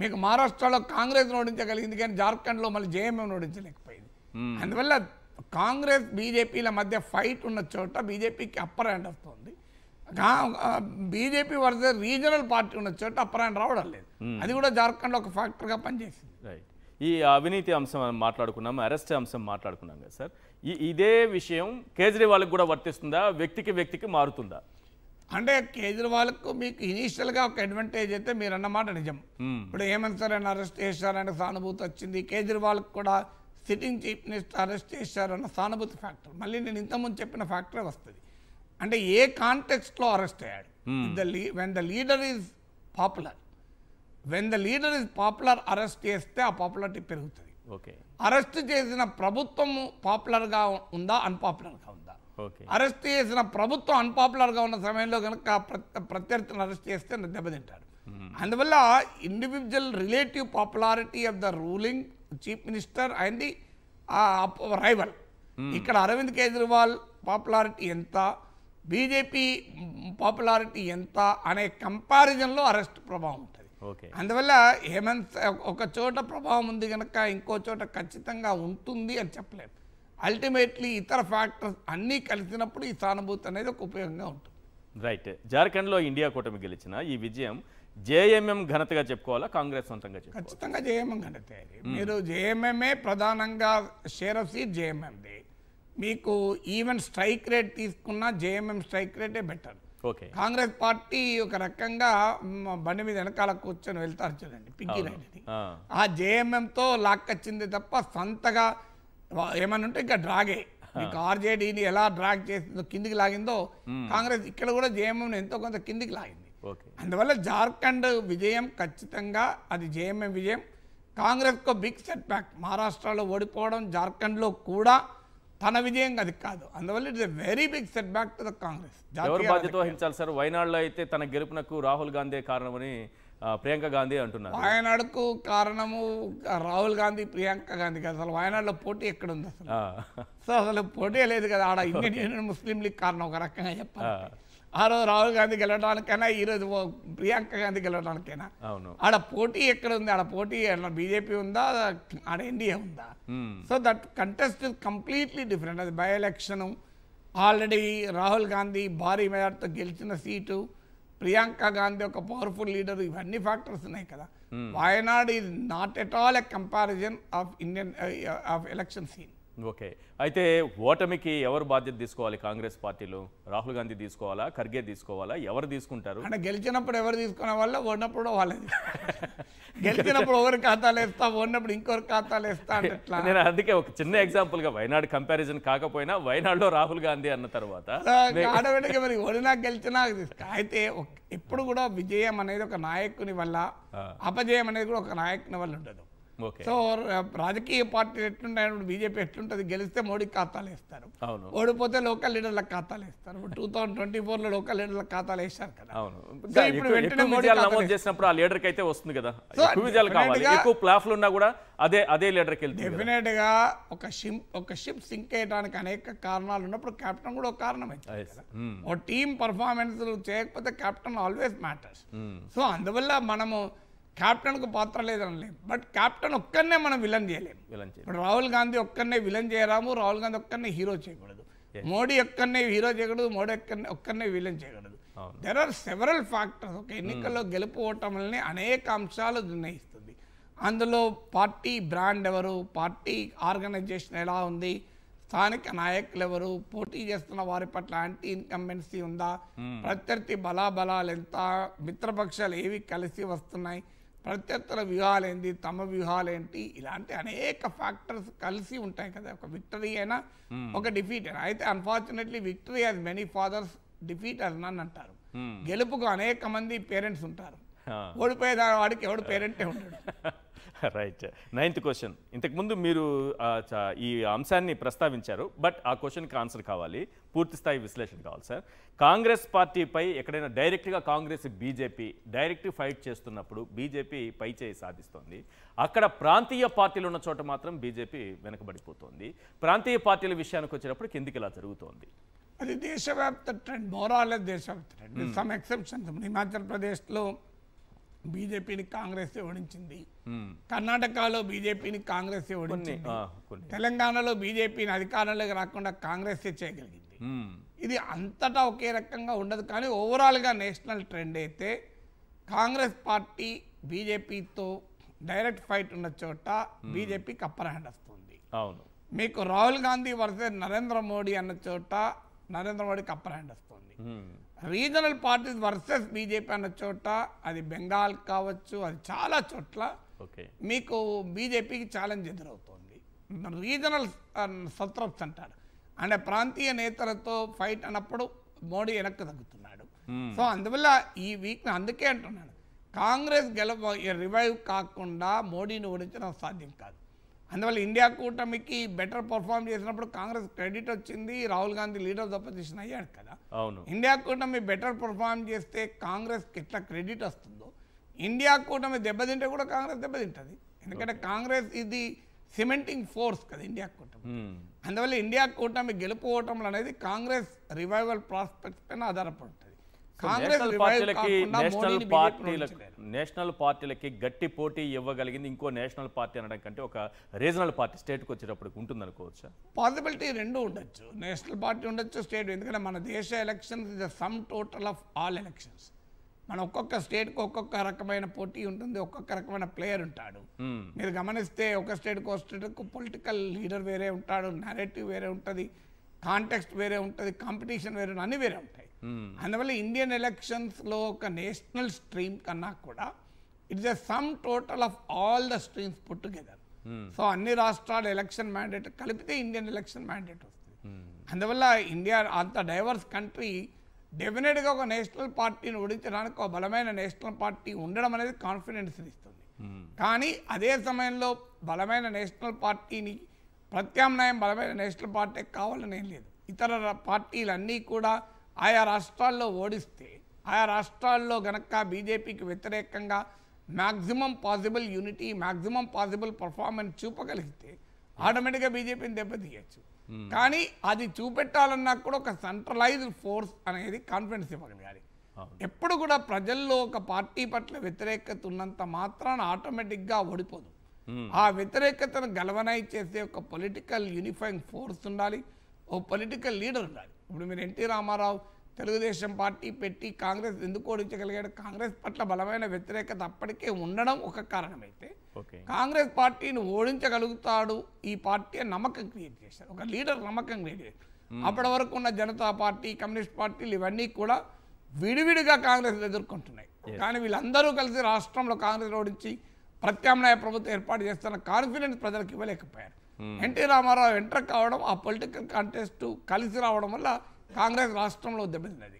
మీకు మహారాష్ట్రలో కాంగ్రెస్ ఓడించగలిగింది కానీ జార్ఖండ్లో మళ్ళీ జేఎంఎం ఓడించలేకపోయింది అందువల్ల కాంగ్రెస్ బీజేపీల మధ్య ఫైట్ ఉన్న చోట బీజేపీకి అప్పర్ హ్యాండ్ వస్తుంది బీజేపీ వర్సెస్ రీజనల్ పార్టీ ఉన్న చోట అప్పర్ హ్యాండ్ రావడం లేదు అది కూడా జార్ఖండ్లో ఒక ఫ్యాక్టర్గా పనిచేసింది రైట్ ఈ అవినీతి అంశం మాట్లాడుకున్నాం అరెస్ట్ అంశం మాట్లాడుకున్నాం కదా సార్ ఈ ఇదే విషయం కేజ్రీవాల్కి కూడా వర్తిస్తుందా వ్యక్తికి వ్యక్తికి మారుతుందా అంటే కేజ్రీవాల్కు మీకు ఇనీషియల్గా ఒక అడ్వాంటేజ్ అయితే మీరు అన్నమాట నిజం ఇప్పుడు హేమంత్ సరైన అరెస్ట్ చేశారనే సానుభూతి వచ్చింది కేజ్రీవాల్కి కూడా సిట్టింగ్ చీఫ్ మినిస్టర్ అరెస్ట్ చేశారన్న సానుభూతి ఫ్యాక్టర్ మళ్ళీ నేను ఇంతకుముందు చెప్పిన ఫ్యాక్టరే వస్తుంది అంటే ఏ కాంటెక్స్ట్లో అరెస్ట్ అయ్యాడు the when the leader is popular when the leader is popular arrest చేస్తే ఆ పాపులారిటీ పెరుగుతుంది అరెస్ట్ చేసిన ప్రభుత్వము పాపులర్గా ఉందా అన్పాపులర్గా ఉందా అరెస్ట్ చేసిన ప్రభుత్వం అన్పాపులర్గా ఉన్న సమయంలో కనుక ప్రత్యర్థిని అరెస్ట్ చేస్తే దెబ్బతింటాడు అందువల్ల individual relative popularity of the ruling chief minister and the rival ఇక్కడ అరవింద్ కేజ్రీవాల్ పాపులారిటీ ఎంత బీజేపీ పాపులారిటీ ఎంత అనే కంపారిజన్లో అరెస్ట్ ప్రభావం ఉంటుంది అందువల్ల హేమంత్ ఒక చోట ప్రభావం ఉంది కనుక ఇంకో చోట ఖచ్చితంగా ఉంటుంది అని చెప్పలేదు అల్టిమేట్లీ ఇతర ఫ్యాక్టర్స్ అన్నీ కలిసినప్పుడు ఈ సానుభూతి అనేది ఒక ఉపయోగంగా ఉంటుంది రైట్ జార్ఖండ్లో ఇండియా కూటమి గెలిచిన ఈ విజయం జేఎంఎం ఘనతగా చెప్పుకోవాలా కాంగ్రెస్ సొంతంగా ఖచ్చితంగా జేఎంఎం ఘనత hmm. మీరు జేఎంఎంఏ ప్రధానంగా షేర్ ఆఫ్ సీట్ జేఎంఎంది మీకు ఈవెన్ స్ట్రైక్ రేట్ తీసుకున్నా జేఎంఎం స్ట్రైక్ రేటే బెటర్ ఓకే కాంగ్రెస్ పార్టీ ఒక రకంగా బండి మీద వెనకాల కూర్చొని వెళ్తారు చూడండి పిగ్గి రైట్ ఆ జేఎంఎంతో లాక్కొచ్చింది తప్ప సొంతగా ఏమనంటే ఇంకా డ్రాగే ఆర్జేడీని ఎలా డ్రాగ్ చేసిందో కిందికి లాగిందో కాంగ్రెస్ ఇక్కడ కూడా జేఎంఎం ఎంతో కొంత కిందికి లాగింది అందువల్ల జార్ఖండ్ విజయం ఖచ్చితంగా అది జేఎంఎం విజయం కాంగ్రెస్కు బిగ్ సెట్ బ్యాక్ మహారాష్ట్రలో ఓడిపోవడం జార్ఖండ్లో కూడా తన విజయం అది కాదు అందువల్ల it's very big setback to the Congress ఎవరు బాధ్యత వహించాలి సార్ వైనాడులో అయితే తన గెలుపునకు రాహుల్ గాంధీ కారణమని ప్రియాంక గాంధీ అంటున్నారు వాయనాడుకు కారణము రాహుల్ గాంధీ ప్రియాంక గాంధీ కదా అసలు వాయనాడులో పోటీ ఎక్కడ ఉంది అసలు సో అసలు పోటీ లేదు కదా ఆడ ఇండియన్ ముస్లిం లీగ్ కారణం ఒక రకంగా చెప్పాలి ఆ రోజు రాహుల్ గాంధీ గెలవడానికైనా ఈరోజు ప్రియాంక గాంధీ గెలవడానికైనా ఆడ పోటీ ఎక్కడ ఉంది ఆడ పోటీ బీజేపీ ఉందా ఆడ ఎన్డీఏ ఉందా so that contest is completely different అది by election already Rahul Gandhi భారీ మెజార్టీతో గెలిచిన సీటు ప్రియాంక గాంధీ ఒక పవర్ఫుల్ లీడర్ ఇవన్నీ ఫ్యాక్టర్స్ ఉన్నాయి కదా Wayanad is not at all a comparison of Indian of election scene okay అయితే ఓటమికి ఎవరు బాధ్యత తీసుకోవాలి కాంగ్రెస్ పార్టీలో రాహుల్ గాంధీ తీసుకోవాలా ఖర్గే తీసుకోవాలా ఎవరు తీసుకుంటారు అంటే గెలిచినప్పుడు ఎవరు తీసుకునే వాళ్ళ ఓడినప్పుడు వాళ్ళది గెలిచినప్పుడు ఎవరు ఖాతాలు వేస్తా ఓడినప్పుడు ఇంకొకరి ఖాతాలు వేస్తా నేను అందుకే ఒక చిన్న ఎగ్జాంపుల్ గా వైనాడు కంపారిజన్ కాకపోయినా వైనాడులో రాహుల్ గాంధీ అన్న తర్వాత మరి ఓడినా గెలిచినా అయితే ఎప్పుడు కూడా విజయం అనేది ఒక నాయకుని వల్ల అపజయం అనేది కూడా ఒక నాయకుని వల్ల ఉండదు సో రాజకీయ పార్టీ ఎట్లుంటాయి బీజేపీ ఎట్లుంటుంది గెలిస్తే మోడీకి ఖాతాలు వేస్తారు ఓడిపోతే లోకల్ లీడర్లకు ఖాతాలు వేస్తారు టూ థౌసండ్ ట్వంటీ ఫోర్ లో లోకల్ లీడర్లకు ఖాతాలు వేస్తారు కదా ఇప్పుడు వెంటనే మోడీ నమోదు చేసినప్పుడు ఆ లీడర్కి అయితే వస్తుంది కదా ఎక్కువ ప్లాఫ్లు ఉన్నా కూడా అదే అదే లీడర్కి వెళ్తుంది డెఫినెట్ గా ఒక షిప్ ఒక షిప్ సింక్ చేయడానికి అనేక కారణాలు ఉన్నప్పుడు కెప్టెన్ కూడా ఒక కారణం ఓ hmm. టీమ్ పర్ఫార్మెన్స్ చేయకపోతే captain always matters hmm. So అందువల్ల మనము క్యాప్టెన్కు పాత్ర లేదనలేము బట్ క్యాప్టెన్ ఒక్కనే మనం విలన్ చేయలేము విలన్ ఇప్పుడు రాహుల్ గాంధీ ఒక్కనే విలన్ చేయరాము రాహుల్ గాంధీ ఒక్కనే హీరో చేయకూడదు మోడీ ఒక్కనే హీరో చేయకూడదు మోడీ ఒక్కనే ఒక్కరినే విలన్ చేయకూడదు దెర్ ఆర్ సెవరల్ ఫ్యాక్టర్స్ ఒక ఎన్నికల్లో hmm. గెలుపు అనేక అంశాలు నిర్ణయిస్తుంది అందులో పార్టీ బ్రాండ్ ఎవరు పార్టీ ఆర్గనైజేషన్ ఎలా ఉంది స్థానిక నాయకులు ఎవరు పోటీ చేస్తున్న వారి పట్ల యాంటీ ఇన్కంబెన్సీ ఉందా hmm. ప్రత్యర్థి బలాబలాలు ఎంత మిత్రపక్షాలు ఏవి కలిసి వస్తున్నాయి ప్రత్యర్థుల ఏంటి తమ వ్యూహాలు ఏంటి ఇలాంటి అనేక ఫ్యాక్టర్స్ కలిసి ఉంటాయి కదా ఒక విక్టరీ అయినా hmm. ఒక డిఫీట్ అయినా అయితే unfortunately victory has many fathers defeat has none అంటారు hmm. గెలుపుకు అనేక మంది పేరెంట్స్ ఉంటారు ఓడిపోయేదాని వాడికి ఎవడు పేరెంటే ఉంటాడు రైట్ నైన్త్ క్వశ్చన్ ఇంతకుముందు మీరు ఈ అంశాన్ని ప్రస్తావించారు బట్ ఆ క్వశ్చన్కి ఆన్సర్ కావాలి పూర్తి స్థాయి విశ్లేషణ కావాలి సార్ కాంగ్రెస్ పార్టీపై ఎక్కడైనా డైరెక్ట్గా కాంగ్రెస్ బీజేపీ డైరెక్ట్ ఫైట్ చేస్తున్నప్పుడు బీజేపీ పై చేయి సాధిస్తోంది అక్కడ ప్రాంతీయ పార్టీలు ఉన్న చోట మాత్రం బీజేపీ వెనకబడిపోతోంది ప్రాంతీయ పార్టీల విషయానికి వచ్చినప్పుడు కిందికి ఇలా జరుగుతోంది అది దేశవ్యాప్త ట్రెండ్ మోరాల దేశవ్యాప్త ట్రెండ్ సమ్ ఎక్సెప్షన్ హిమాచల్ ప్రదేశ్లో బీజేపీని కాంగ్రెస్ ఓడించింది కర్ణాటకలో బీజేపీని కాంగ్రెస్ ఓడించింది తెలంగాణలో బీజేపీని అధికారంలోకి రాకుండా కాంగ్రెస్ చేయగలిగింది ఇది అంతటా ఒకే రకంగా ఉండదు కానీ ఓవరాల్గా నేషనల్ ట్రెండ్ అయితే కాంగ్రెస్ పార్టీ బీజేపీతో డైరెక్ట్ ఫైట్ ఉన్న చోట బీజేపీ కప్పర్ హ్యాండ్ వస్తుంది అవును మీకు రాహుల్ గాంధీ వర్సెస్ నరేంద్ర మోడీ అన్న చోట నరేంద్ర మోడీకి అప్పర్ హ్యాండ్ వస్తుంది రీజనల్ పార్టీస్ వర్సెస్ బీజేపీ అన్న చోట అది బెంగాల్ కావచ్చు అది చాలా చోట్ల మీకు బీజేపీకి ఛాలెంజ్ ఎదురవుతుంది రీజనల్ సత్రప్స్ అంటారు అంటే ప్రాంతీయ నేతలతో ఫైట్ అన్నప్పుడు మోడీ వెనక్కి తగ్గుతున్నాడు సో hmm. అందువల్ల ఈ వీక్ అందుకే అంటున్నాను కాంగ్రెస్ గెలవ రివైవ్ కాకుండా మోడీని ఓడించడం సాధ్యం కాదు అందువల్ల ఇండియా కూటమికి బెటర్ పర్ఫామ్ చేసినప్పుడు కాంగ్రెస్ క్రెడిట్ వచ్చింది Rahul Gandhi leader of opposition అయ్యాడు కదా అవును ఇండియా కూటమి బెటర్ పర్ఫామ్ చేస్తే కాంగ్రెస్కి ఎట్లా క్రెడిట్ వస్తుందో ఇండియా కూటమి దెబ్బతింటే కూడా కాంగ్రెస్ దెబ్బతింటుంది ఎందుకంటే కాంగ్రెస్ ఇది సిమెంటింగ్ ఫోర్స్ కదా ఇండియా కూటమి అందువల్ల ఇండియా కూటమి గెలుపు ఓటములు అనేది కాంగ్రెస్ రివైవల్ ప్రాస్పెక్ట్స్ పైన ఆధారపడుతుంది నేషనల్ పార్టీలకి నేషనల్ పార్టీలకు నేషనల్ పార్టీలకి గట్టి పోటీ ఇవ్వగలిగింది ఇంకో నేషనల్ పార్టీ అనడం కంటే ఒక రీజనల్ పార్టీ స్టేట్కి వచ్చేటప్పుడు ఉంటుంది అనుకోవచ్చా పాసిబిలిటీ రెండు ఉండొచ్చు నేషనల్ పార్టీ ఉండొచ్చు స్టేట్ ఎందుకంటే మన దేశ elections is the sum total of all elections మన ఒక్కొక్క స్టేట్కి ఒక్కొక్క రకమైన పోటీ ఉంటుంది ఒక్కొక్క రకమైన ప్లేయర్ ఉంటాడు మీరు గమనిస్తే ఒక స్టేట్కి ఒక స్టేట్కు పొలిటికల్ లీడర్ వేరే ఉంటాడు నెరేటివ్ వేరే ఉంటుంది కాంటెక్స్ట్ వేరే ఉంటుంది కాంపిటీషన్ వేరే అన్నీ వేరే ఉంటాయి అందువల్ల ఇండియన్ ఎలక్షన్స్లో ఒక నేషనల్ స్ట్రీమ్ కన్నా కూడా it's a sum total of all the streams put together so అన్ని రాష్ట్రాల ఎలక్షన్ మ్యాండేట్ కలిపితే ఇండియన్ ఎలక్షన్ మ్యాండేట్ వస్తుంది hmm. అందువల్ల ఇండియా అంత డైవర్స్ కంట్రీ డెఫినెట్గా ఒక నేషనల్ పార్టీని ఓడించడానికి ఒక బలమైన నేషనల్ పార్టీ ఉండడం అనేది కాన్ఫిడెన్స్ ఇస్తుంది hmm. కానీ అదే సమయంలో బలమైన నేషనల్ పార్టీని ప్రత్యామ్నాయం బలమైన నేషనల్ పార్టీ కావాలని ఏం లేదు ఇతర పార్టీలన్నీ కూడా ఆయా రాష్ట్రాల్లో ఓడిస్తే ఆయా రాష్ట్రాల్లో గనక బీజేపీకి వ్యతిరేకంగా maximum possible unity maximum possible performance చూపగలిగితే ఆటోమేటిక్గా బీజేపీని దెబ్బతీయచ్చు కానీ అది చూపెట్టాలన్నా కూడా ఒక సెంట్రలైజ్డ్ ఫోర్స్ అనేది కాన్ఫిడెన్స్ ఇవ్వగలగాలి ఎప్పుడు కూడా ప్రజల్లో ఒక పార్టీ పట్ల వ్యతిరేకత ఉన్నంత మాత్రాన ఆటోమేటిక్గా ఓడిపోదు ఆ వ్యతిరేకతను గలవనై చేసే ఒక పొలిటికల్ యూనిఫైయింగ్ ఫోర్స్ ఉండాలి ఓ పొలిటికల్ లీడర్ ఉండాలి ఇప్పుడు మీరు ఎన్టీ రామారావు తెలుగుదేశం పార్టీ పెట్టి కాంగ్రెస్ ఎందుకు ఓడించగలిగాడు కాంగ్రెస్ పట్ల బలమైన వ్యతిరేకత అప్పటికే ఉండడం ఒక కారణమైతే కాంగ్రెస్ పార్టీని ఓడించగలుగుతాడు ఈ పార్టీ నమ్మకం క్రియేట్ చేశారు ఒక లీడర్ నమ్మకం క్రియేట్ చేశారు అప్పటి వరకు ఉన్న జనతా పార్టీ కమ్యూనిస్ట్ పార్టీలు ఇవన్నీ కూడా విడివిడిగా కాంగ్రెస్ ఎదుర్కొంటున్నాయి కానీ వీళ్ళందరూ కలిసి రాష్ట్రంలో కాంగ్రెస్ ఓడించి ప్రత్యామ్నాయ ప్రభుత్వం ఏర్పాటు చేస్తున్న కాన్ఫిడెన్స్ ప్రజలకు ఇవ్వలేకపోయారు hmm. ఎన్టీ రామారావు ఎంటర్ కావడం ఆ పొలిటికల్ కాంటెస్ట్ కలిసి రావడం వల్ల కాంగ్రెస్ రాష్ట్రంలో దెబ్బతిన్నది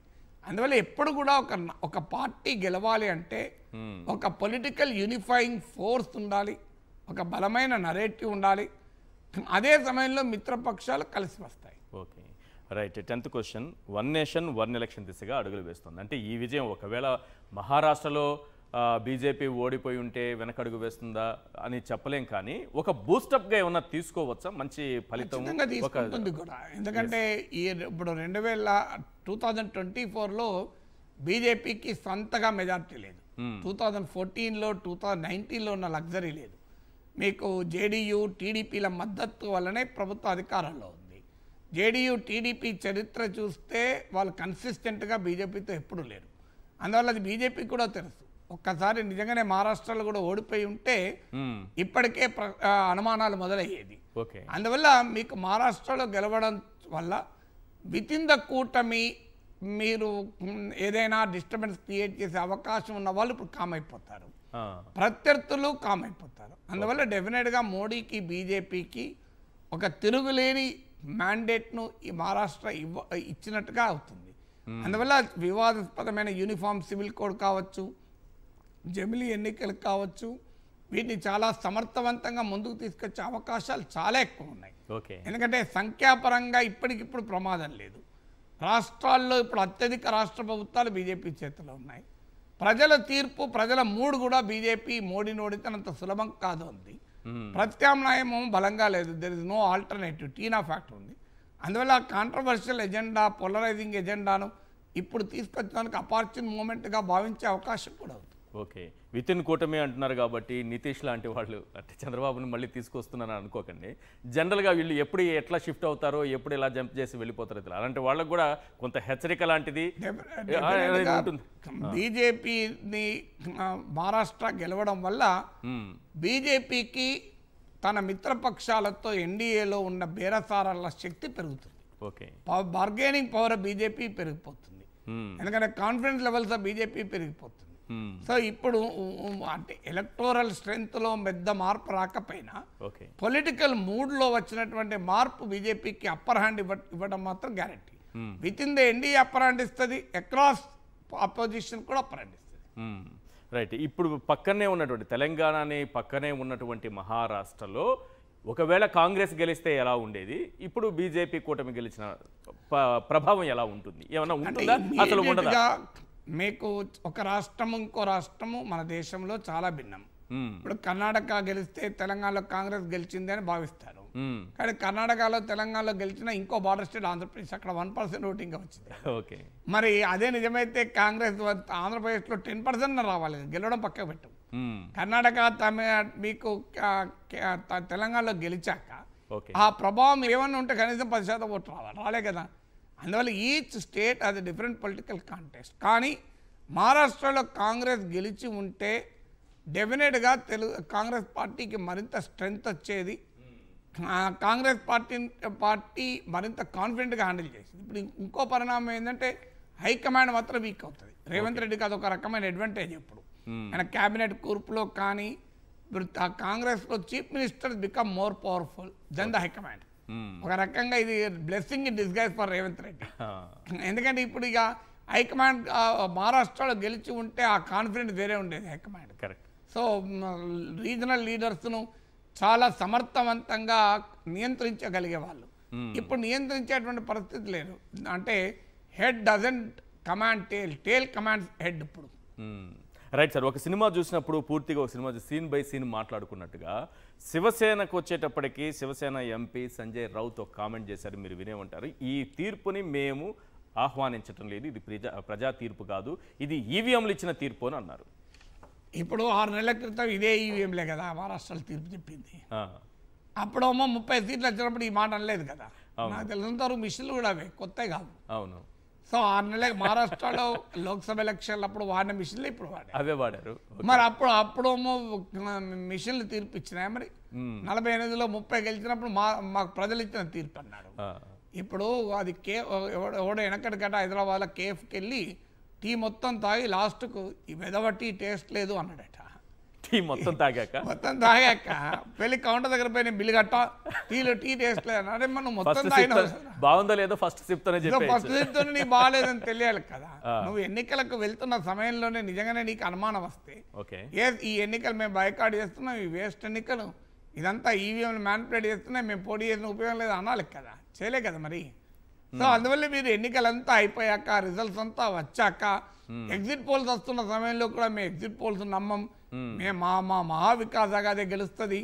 అందువల్ల ఎప్పుడు కూడా ఒక ఒక పార్టీ గెలవాలి అంటే hmm. ఒక పొలిటికల్ యూనిఫైయింగ్ ఫోర్స్ ఉండాలి ఒక బలమైన నరేటివ్ ఉండాలి అదే సమయంలో మిత్రపక్షాలు కలిసి వస్తాయి okay right tenth question one nation one election దిశగా అడుగులు వేస్తుంది అంటే ఈ విజయం ఒకవేళ మహారాష్ట్రలో బీజేపీ ఓడిపోయి ఉంటే వెనకడుగు వేస్తుందా అని చెప్పలేం కానీ ఒక బూస్టప్గా ఏమన్నా తీసుకోవచ్చా మంచి ఫలితం కూడా ఎందుకంటే ఈ ఇప్పుడు రెండు వేల టూ థౌజండ్ ట్వంటీ ఫోర్లో బీజేపీకి సొంతగా మెజార్టీ లేదు టూ థౌజండ్ ఫోర్టీన్లో టూ థౌజండ్ నైన్టీన్లో ఉన్న లగ్జరీ లేదు మీకు జేడీయూ టీడీపీల మద్దతు వల్లనే ప్రభుత్వ అధికారంలో ఉంది జేడీయూ టీడీపీ చరిత్ర చూస్తే వాళ్ళు కన్సిస్టెంట్గా బీజేపీతో ఎప్పుడూ లేరు అందువల్ల అది బీజేపీకి కూడా తెలుసు ఒక్కసారి నిజంగానే మహారాష్ట్రలో కూడా ఓడిపోయి ఉంటే ఇప్పటికే అనుమానాలు మొదలయ్యేది అందువల్ల మీకు మహారాష్ట్రలో గెలవడం వల్ల విత్ ఇన్ ద కూటమి మీరు ఏదైనా డిస్టర్బెన్స్ క్రియేట్ చేసే అవకాశం ఉన్న వాళ్ళు ఇప్పుడు కామ్ అయిపోతారు ప్రత్యర్థులు కామ్ అయిపోతారు అందువల్ల డెఫినెట్గా మోడీకి బీజేపీకి ఒక తిరుగులేని మ్యాండేట్ను ఈ మహారాష్ట్ర ఇవ్వ ఇచ్చినట్టుగా అవుతుంది అందువల్ల వివాదాస్పదమైన యూనిఫామ్ సివిల్ కోడ్ కావచ్చు జమిలీ ఎన్నికలు కావచ్చు వీటిని చాలా సమర్థవంతంగా ముందుకు తీసుకొచ్చే అవకాశాలు చాలా ఎక్కువ ఉన్నాయి ఎందుకంటే సంఖ్యాపరంగా ఇప్పటికిప్పుడు ప్రమాదం లేదు రాష్ట్రాల్లో ఇప్పుడు అత్యధిక రాష్ట్ర ప్రభుత్వాలు బీజేపీ చేతిలో ఉన్నాయి ప్రజల తీర్పు ప్రజల మూడు కూడా బీజేపీ మోడీ అంత సులభం కాదు ఉంది ప్రత్యామ్నాయం బలంగా లేదు there is no alternative TINA factor ఉంది అందువల్ల కాంట్రవర్షియల్ ఎజెండా పోలరైజింగ్ ఎజెండాను ఇప్పుడు తీసుకొచ్చడానికి అపార్చున్ మూమెంట్గా భావించే అవకాశం కూడా ఉంది ఓకే వితిన్ కూటమి అంటున్నారు కాబట్టి నితీష్ లాంటి వాళ్ళు అంటే చంద్రబాబుని మళ్ళీ తీసుకొస్తున్నారని అనుకోకండి జనరల్గా వీళ్ళు ఎప్పుడు ఎట్లా షిఫ్ట్ అవుతారో ఎప్పుడు ఎలా జంప్ చేసి వెళ్ళిపోతారో ఇలా అలాంటి వాళ్ళకు కూడా కొంత హెచ్చరిక లాంటిది బీజేపీని మహారాష్ట్ర గెలవడం వల్ల బీజేపీకి తన మిత్రపక్షాలతో ఎన్డీఏలో ఉన్న బేరసారాల శక్తి పెరుగుతుంది ఓకే బార్గెనింగ్ పవర్ బీజేపీ పెరిగిపోతుంది ఎందుకంటే కాన్ఫిడెన్స్ లెవెల్స్ బీజేపీ పెరిగిపోతుంది సో hmm. ఇప్పుడు అంటే ఎలక్టోరల్ స్ట్రెంగ్త్లో పెద్ద మార్పు రాకపోయినా పొలిటికల్ మూడ్లో వచ్చినటువంటి మార్పు బీజేపీకి అప్పర్ హ్యాండ్ ఇవ్వడం మాత్రం guarantee with in the NDA upper hand ఇస్తుంది అక్రాస్ అపోజిషన్ కూడా అప్పర్ హ్యాండ్ ఇస్తుంది రైట్ ఇప్పుడు పక్కనే ఉన్నటువంటి తెలంగాణని పక్కనే ఉన్నటువంటి మహారాష్ట్రలో ఒకవేళ కాంగ్రెస్ గెలిస్తే ఎలా ఉండేది ఇప్పుడు బీజేపీ కూటమి గెలిచిన ప్రభావం ఎలా ఉంటుంది ఏమైనా ఉంటుందా అసలు ఉండదా మీకు ఒక రాష్ట్రం ఇంకో రాష్ట్రము మన దేశంలో చాలా భిన్నం ఇప్పుడు కర్ణాటక గెలిస్తే తెలంగాణలో కాంగ్రెస్ గెలిచింది అని భావిస్తారు కానీ కర్ణాటకలో తెలంగాణలో గెలిచిన ఇంకో బార్డర్ స్టేట్ ఆంధ్రప్రదేశ్ అక్కడ వన్ పర్సెంట్ ఓటింగ్ వచ్చింది ఓకే మరి అదే నిజమైతే కాంగ్రెస్ ఆంధ్రప్రదేశ్లో టెన్ పర్సెంట్ రావాలి గెలవడం పక్క పెట్టం కర్ణాటక తమిళ మీకు తెలంగాణలో గెలిచాక ఆ ప్రభావం ఏమన్నా ఉంటే కనీసం పది శాతం ఓటు రావాలి రాలే కదా అందువల్ల ఈచ్ స్టేట్ అది డిఫరెంట్ పొలిటికల్ కాంటెస్ట్ కానీ మహారాష్ట్రలో కాంగ్రెస్ గెలిచి ఉంటే డెఫినెట్గా తెలుగు కాంగ్రెస్ పార్టీకి మరింత స్ట్రెంగ్త్ వచ్చేది కాంగ్రెస్ పార్టీ పార్టీ మరింత కాన్ఫిడెంట్గా హ్యాండిల్ చేసింది ఇప్పుడు ఇంకో పరిణామం ఏంటంటే హైకమాండ్ మాత్రం వీక్ అవుతుంది రేవంత్ రెడ్డికి అదొక రకమైన అడ్వాంటేజ్ ఇప్పుడు ఆయన క్యాబినెట్ కూర్పులో కానీ ఇప్పుడు కాంగ్రెస్లో chief minister become more powerful then the high command Hmm. ఒక రకంగా ఇది blessing in disguise for Revanth Reddy ఎందుకంటే ఇప్పుడు ఇక హైకమాండ్ మహారాష్ట్రలో గెలిచి ఉంటే ఆ కాన్ఫిడెన్స్ వేరే ఉండేది హైకమాండ్ కరెక్ట్ సో రీజనల్ లీడర్స్ను చాలా సమర్థవంతంగా నియంత్రించగలిగే వాళ్ళు hmm. ఇప్పుడు నియంత్రించేటువంటి పరిస్థితి లేదు అంటే head doesn't command tail tail command head ఇప్పుడు రైట్ hmm. సార్ ఒక సినిమా చూసినప్పుడు పూర్తిగా ఒక సినిమా సీన్ బై సీన్ మాట్లాడుకున్నట్టుగా శివసేనకు వచ్చేటప్పటికీ శివసేన ఎంపీ సంజయ్ రావుతో కామెంట్ చేశారు మీరు వినే ఉంటారు ఈ తీర్పుని మేము ఆహ్వానించటం లేదు ఇది ప్రజా ప్రజా తీర్పు కాదు ఇది ఈవీఎంలు ఇచ్చిన తీర్పు అని అన్నారు ఇప్పుడు ఆరు నెలల క్రితం ఇదే ఈవీఎంలే కదా మహారాష్ట్రలో తీర్పు చెప్పింది అప్పుడేమో ముప్పై సీట్లు వచ్చినప్పుడు ఈ మాట అనలేదు కదా నాకు తెలిసినంత వరకు మిషన్లు కూడా అవే కొత్త కాదు అవును సో ఆ నెలకి మహారాష్ట్రలో లోక్సభ ఎలక్షన్లు అప్పుడు వాడిన మిషన్లు ఇప్పుడు వాడారు అదే వాడారు మరి అప్పుడు అప్పుడేమో మిషన్లు తీర్పు ఇచ్చినాయి మరి నలభై ఎనిమిదిలో ముప్పై గెలిచినప్పుడు మా మాకు ప్రజలు ఇచ్చిన తీర్పు అన్నాడు ఇప్పుడు అది కే ఎవడో కట్ట హైదరాబాద్లో కేఫ్కి వెళ్ళి టీ మొత్తం తాగి లాస్ట్కు ఈ మెదవ టీ టేస్ట్ లేదు అన్నాడట టీ మొత్తం తాగాక మొత్తం తాగాక పెళ్లి కౌంటర్ దగ్గర పోయి నేను బిల్లు కట్టా టీలో టీ టేస్ట్ లేదు మనం మొత్తం తాగిన బాగుందో లేదో ఫస్ట్ సిప్తోనే చెప్పి ఫస్ట్ సిప్తోనే నీకు బాగాలేదని తెలియాలి కదా నువ్వు ఎన్నికలకు వెళ్తున్న సమయంలోనే నిజంగానే నీకు అనుమానం వస్తే ఓకే ఈ ఎన్నికలు మేము బైకాడ్ చేస్తున్నాం ఈ వేస్ట్ ఎన్నికలు ఇదంతా ఈవీఎంలు మ్యానిపులేట్ చేస్తున్నాయి మేము పోటీ చేసిన ఉపయోగం లేదు అనాలి కదా చేయలే కదా మరి సో hmm. అందువల్ల మీరు ఎన్నికలంతా అయిపోయాక రిజల్ట్స్ అంతా వచ్చాక ఎగ్జిట్ hmm. పోల్స్ వస్తున్న సమయంలో కూడా మేము ఎగ్జిట్ పోల్స్ నమ్మం మేము మా మా మహావికాస్ అగాదే గెలుస్తుంది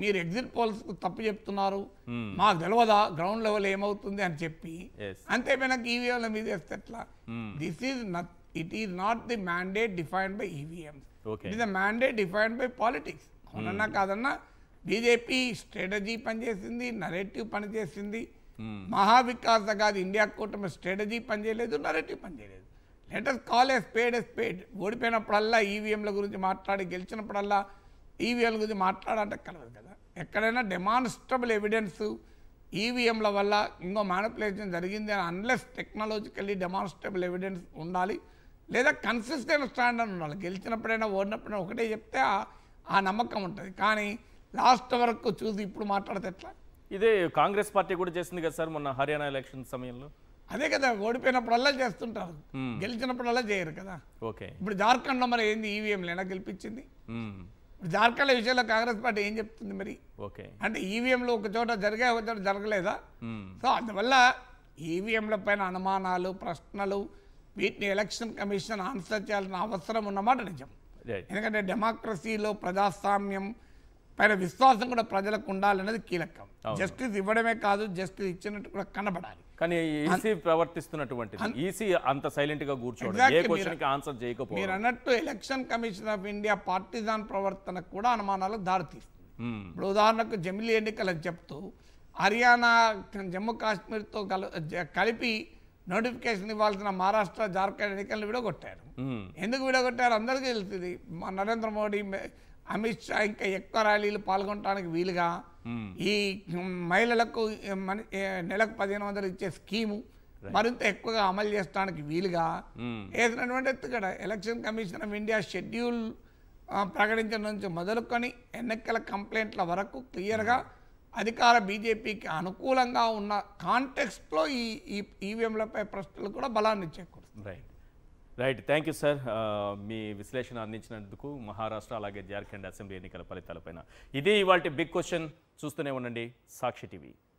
మీరు ఎగ్జిట్ పోల్స్ తప్పు చెప్తున్నారు మాకు తెలియదా గ్రౌండ్ లెవెల్ ఏమవుతుంది అని చెప్పి అంతే పైనకి ఈవీఎంల e మీద వేస్తే ఎట్లా this is not it is not the mandate defined by EVM it is the mandate defined by politics అవునన్నా కాదన్నా బీజేపీ స్ట్రాటజీ పనిచేసింది నరేటివ్ పనిచేసింది మహావికాస్ అగాది ఇండియా కూటమి స్ట్రాటజీ పనిచేయలేదు నరేటివ్ పనిచేయలేదు let's call a spade a spade ఓడిపోయినప్పుడల్లా ఈవీఎంల e గురించి మాట్లాడి గెలిచినప్పుడల్లా ఈవీఎంల e గురించి మాట్లాడటం కలవదు కదా ఎక్కడైనా డెమాన్స్ట్రబుల్ ఎవిడెన్స్ ఈవీఎంల వల్ల ఇంకో మ్యానిపులేషన్ జరిగింది అని అన్లెస్ టెక్నాలజికల్లీ డెమాన్స్ట్రబుల్ ఎవిడెన్స్ ఉండాలి లేదా కన్సిస్టెంట్ స్టాండర్డ్ ఉండాలి గెలిచినప్పుడైనా ఓడినప్పుడైనా ఒకటే చెప్తే ఆ నమ్మకం ఉంటుంది కానీ లాస్ట్ వరకు చూసి ఇప్పుడు మాట్లాడితే ఎట్లా ఇదే కాంగ్రెస్ పార్టీ కూడా చేసింది కదా సార్ మొన్న హర్యానా ఎలక్షన్ సమయంలో అదే కదా ఓడిపోయినప్పుడల్లా చేస్తుంటారు గెలిచినప్పుడల్లా చేయరు కదా ఓకే ఇప్పుడు జార్ఖండ్లో మరి ఏంది e లేనా గెలిపించింది ఇప్పుడు జార్ఖండ్ విషయంలో కాంగ్రెస్ పార్టీ ఏం చెప్తుంది మరి ఓకే అంటే ఈవీఎం e లో ఒక చోట జరిగే ఒక చోట జరగలేదా సో అందువల్ల ఈవీఎంల e పైన అనుమానాలు ప్రశ్నలు వీటిని ఎలక్షన్ కమిషన్ ఆన్సర్ చేయాల్సిన అవసరం ఉన్నమాట నిజం ఎందుకంటే డెమోక్రసీలో ప్రజాస్వామ్యం పైన విశ్వాసం కూడా ప్రజలకు ఉండాలన్నది కీలకం జస్టిస్ ఇవ్వడమే కాదు జస్టిస్ ఇచ్చినట్టు కూడా కనబడాలి కానీ ఈసీ ప్రవర్తిస్తున్నటువంటి ఈసీ అంత సైలెంట్ గా కూర్చోవడం ఏ ఆన్సర్ చేయకపోవడం మీరు అన్నట్టు election commission of India partisan ప్రవర్తనకు కూడా అనుమానాలకు దారితీస్తుంది ఇప్పుడు ఉదాహరణకు జమిలీ ఎన్నికలకు చెప్తూ హర్యానా జమ్మూ కాశ్మీర్తో కల కలిపి నోటిఫికేషన్ ఇవ్వాల్సిన మహారాష్ట్ర జార్ఖండ్ ఎన్నికలను విడగొట్టారు ఎందుకు విడగొట్టారు అందరికీ తెలుస్తుంది నరేంద్ర మోడీ అమిత్ షా ఇంకా ఎక్కువ ర్యాలీలు పాల్గొనడానికి వీలుగా ఈ మహిళలకు నెలకు పదిహేను వందలు ఇచ్చే స్కీము మరింత ఎక్కువగా అమలు చేస్తానికి వీలుగా వేసినటువంటి ఇక్కడ election commission of India schedule ప్రకటించడం నుంచి మొదలుకొని ఎన్నికల కంప్లైంట్ల వరకు క్లియర్గా అధికార బీజేపీకి అనుకూలంగా ఉన్న కాంటెక్స్ట్లో ఈ ఈవీఎంలపై ప్రశ్నలు కూడా బలాన్ని చేకూరుతుంది right right thank you sir మీ విశ్లేషణ అందించినందుకు మహారాష్ట్ర అలాగే జార్ఖండ్ అసెంబ్లీ ఎన్నికల ఫలితాలపైన ఇది ఇవాళ బిగ్ క్వశ్చన్ చూస్తూనే ఉండండి సాక్షి టీవీ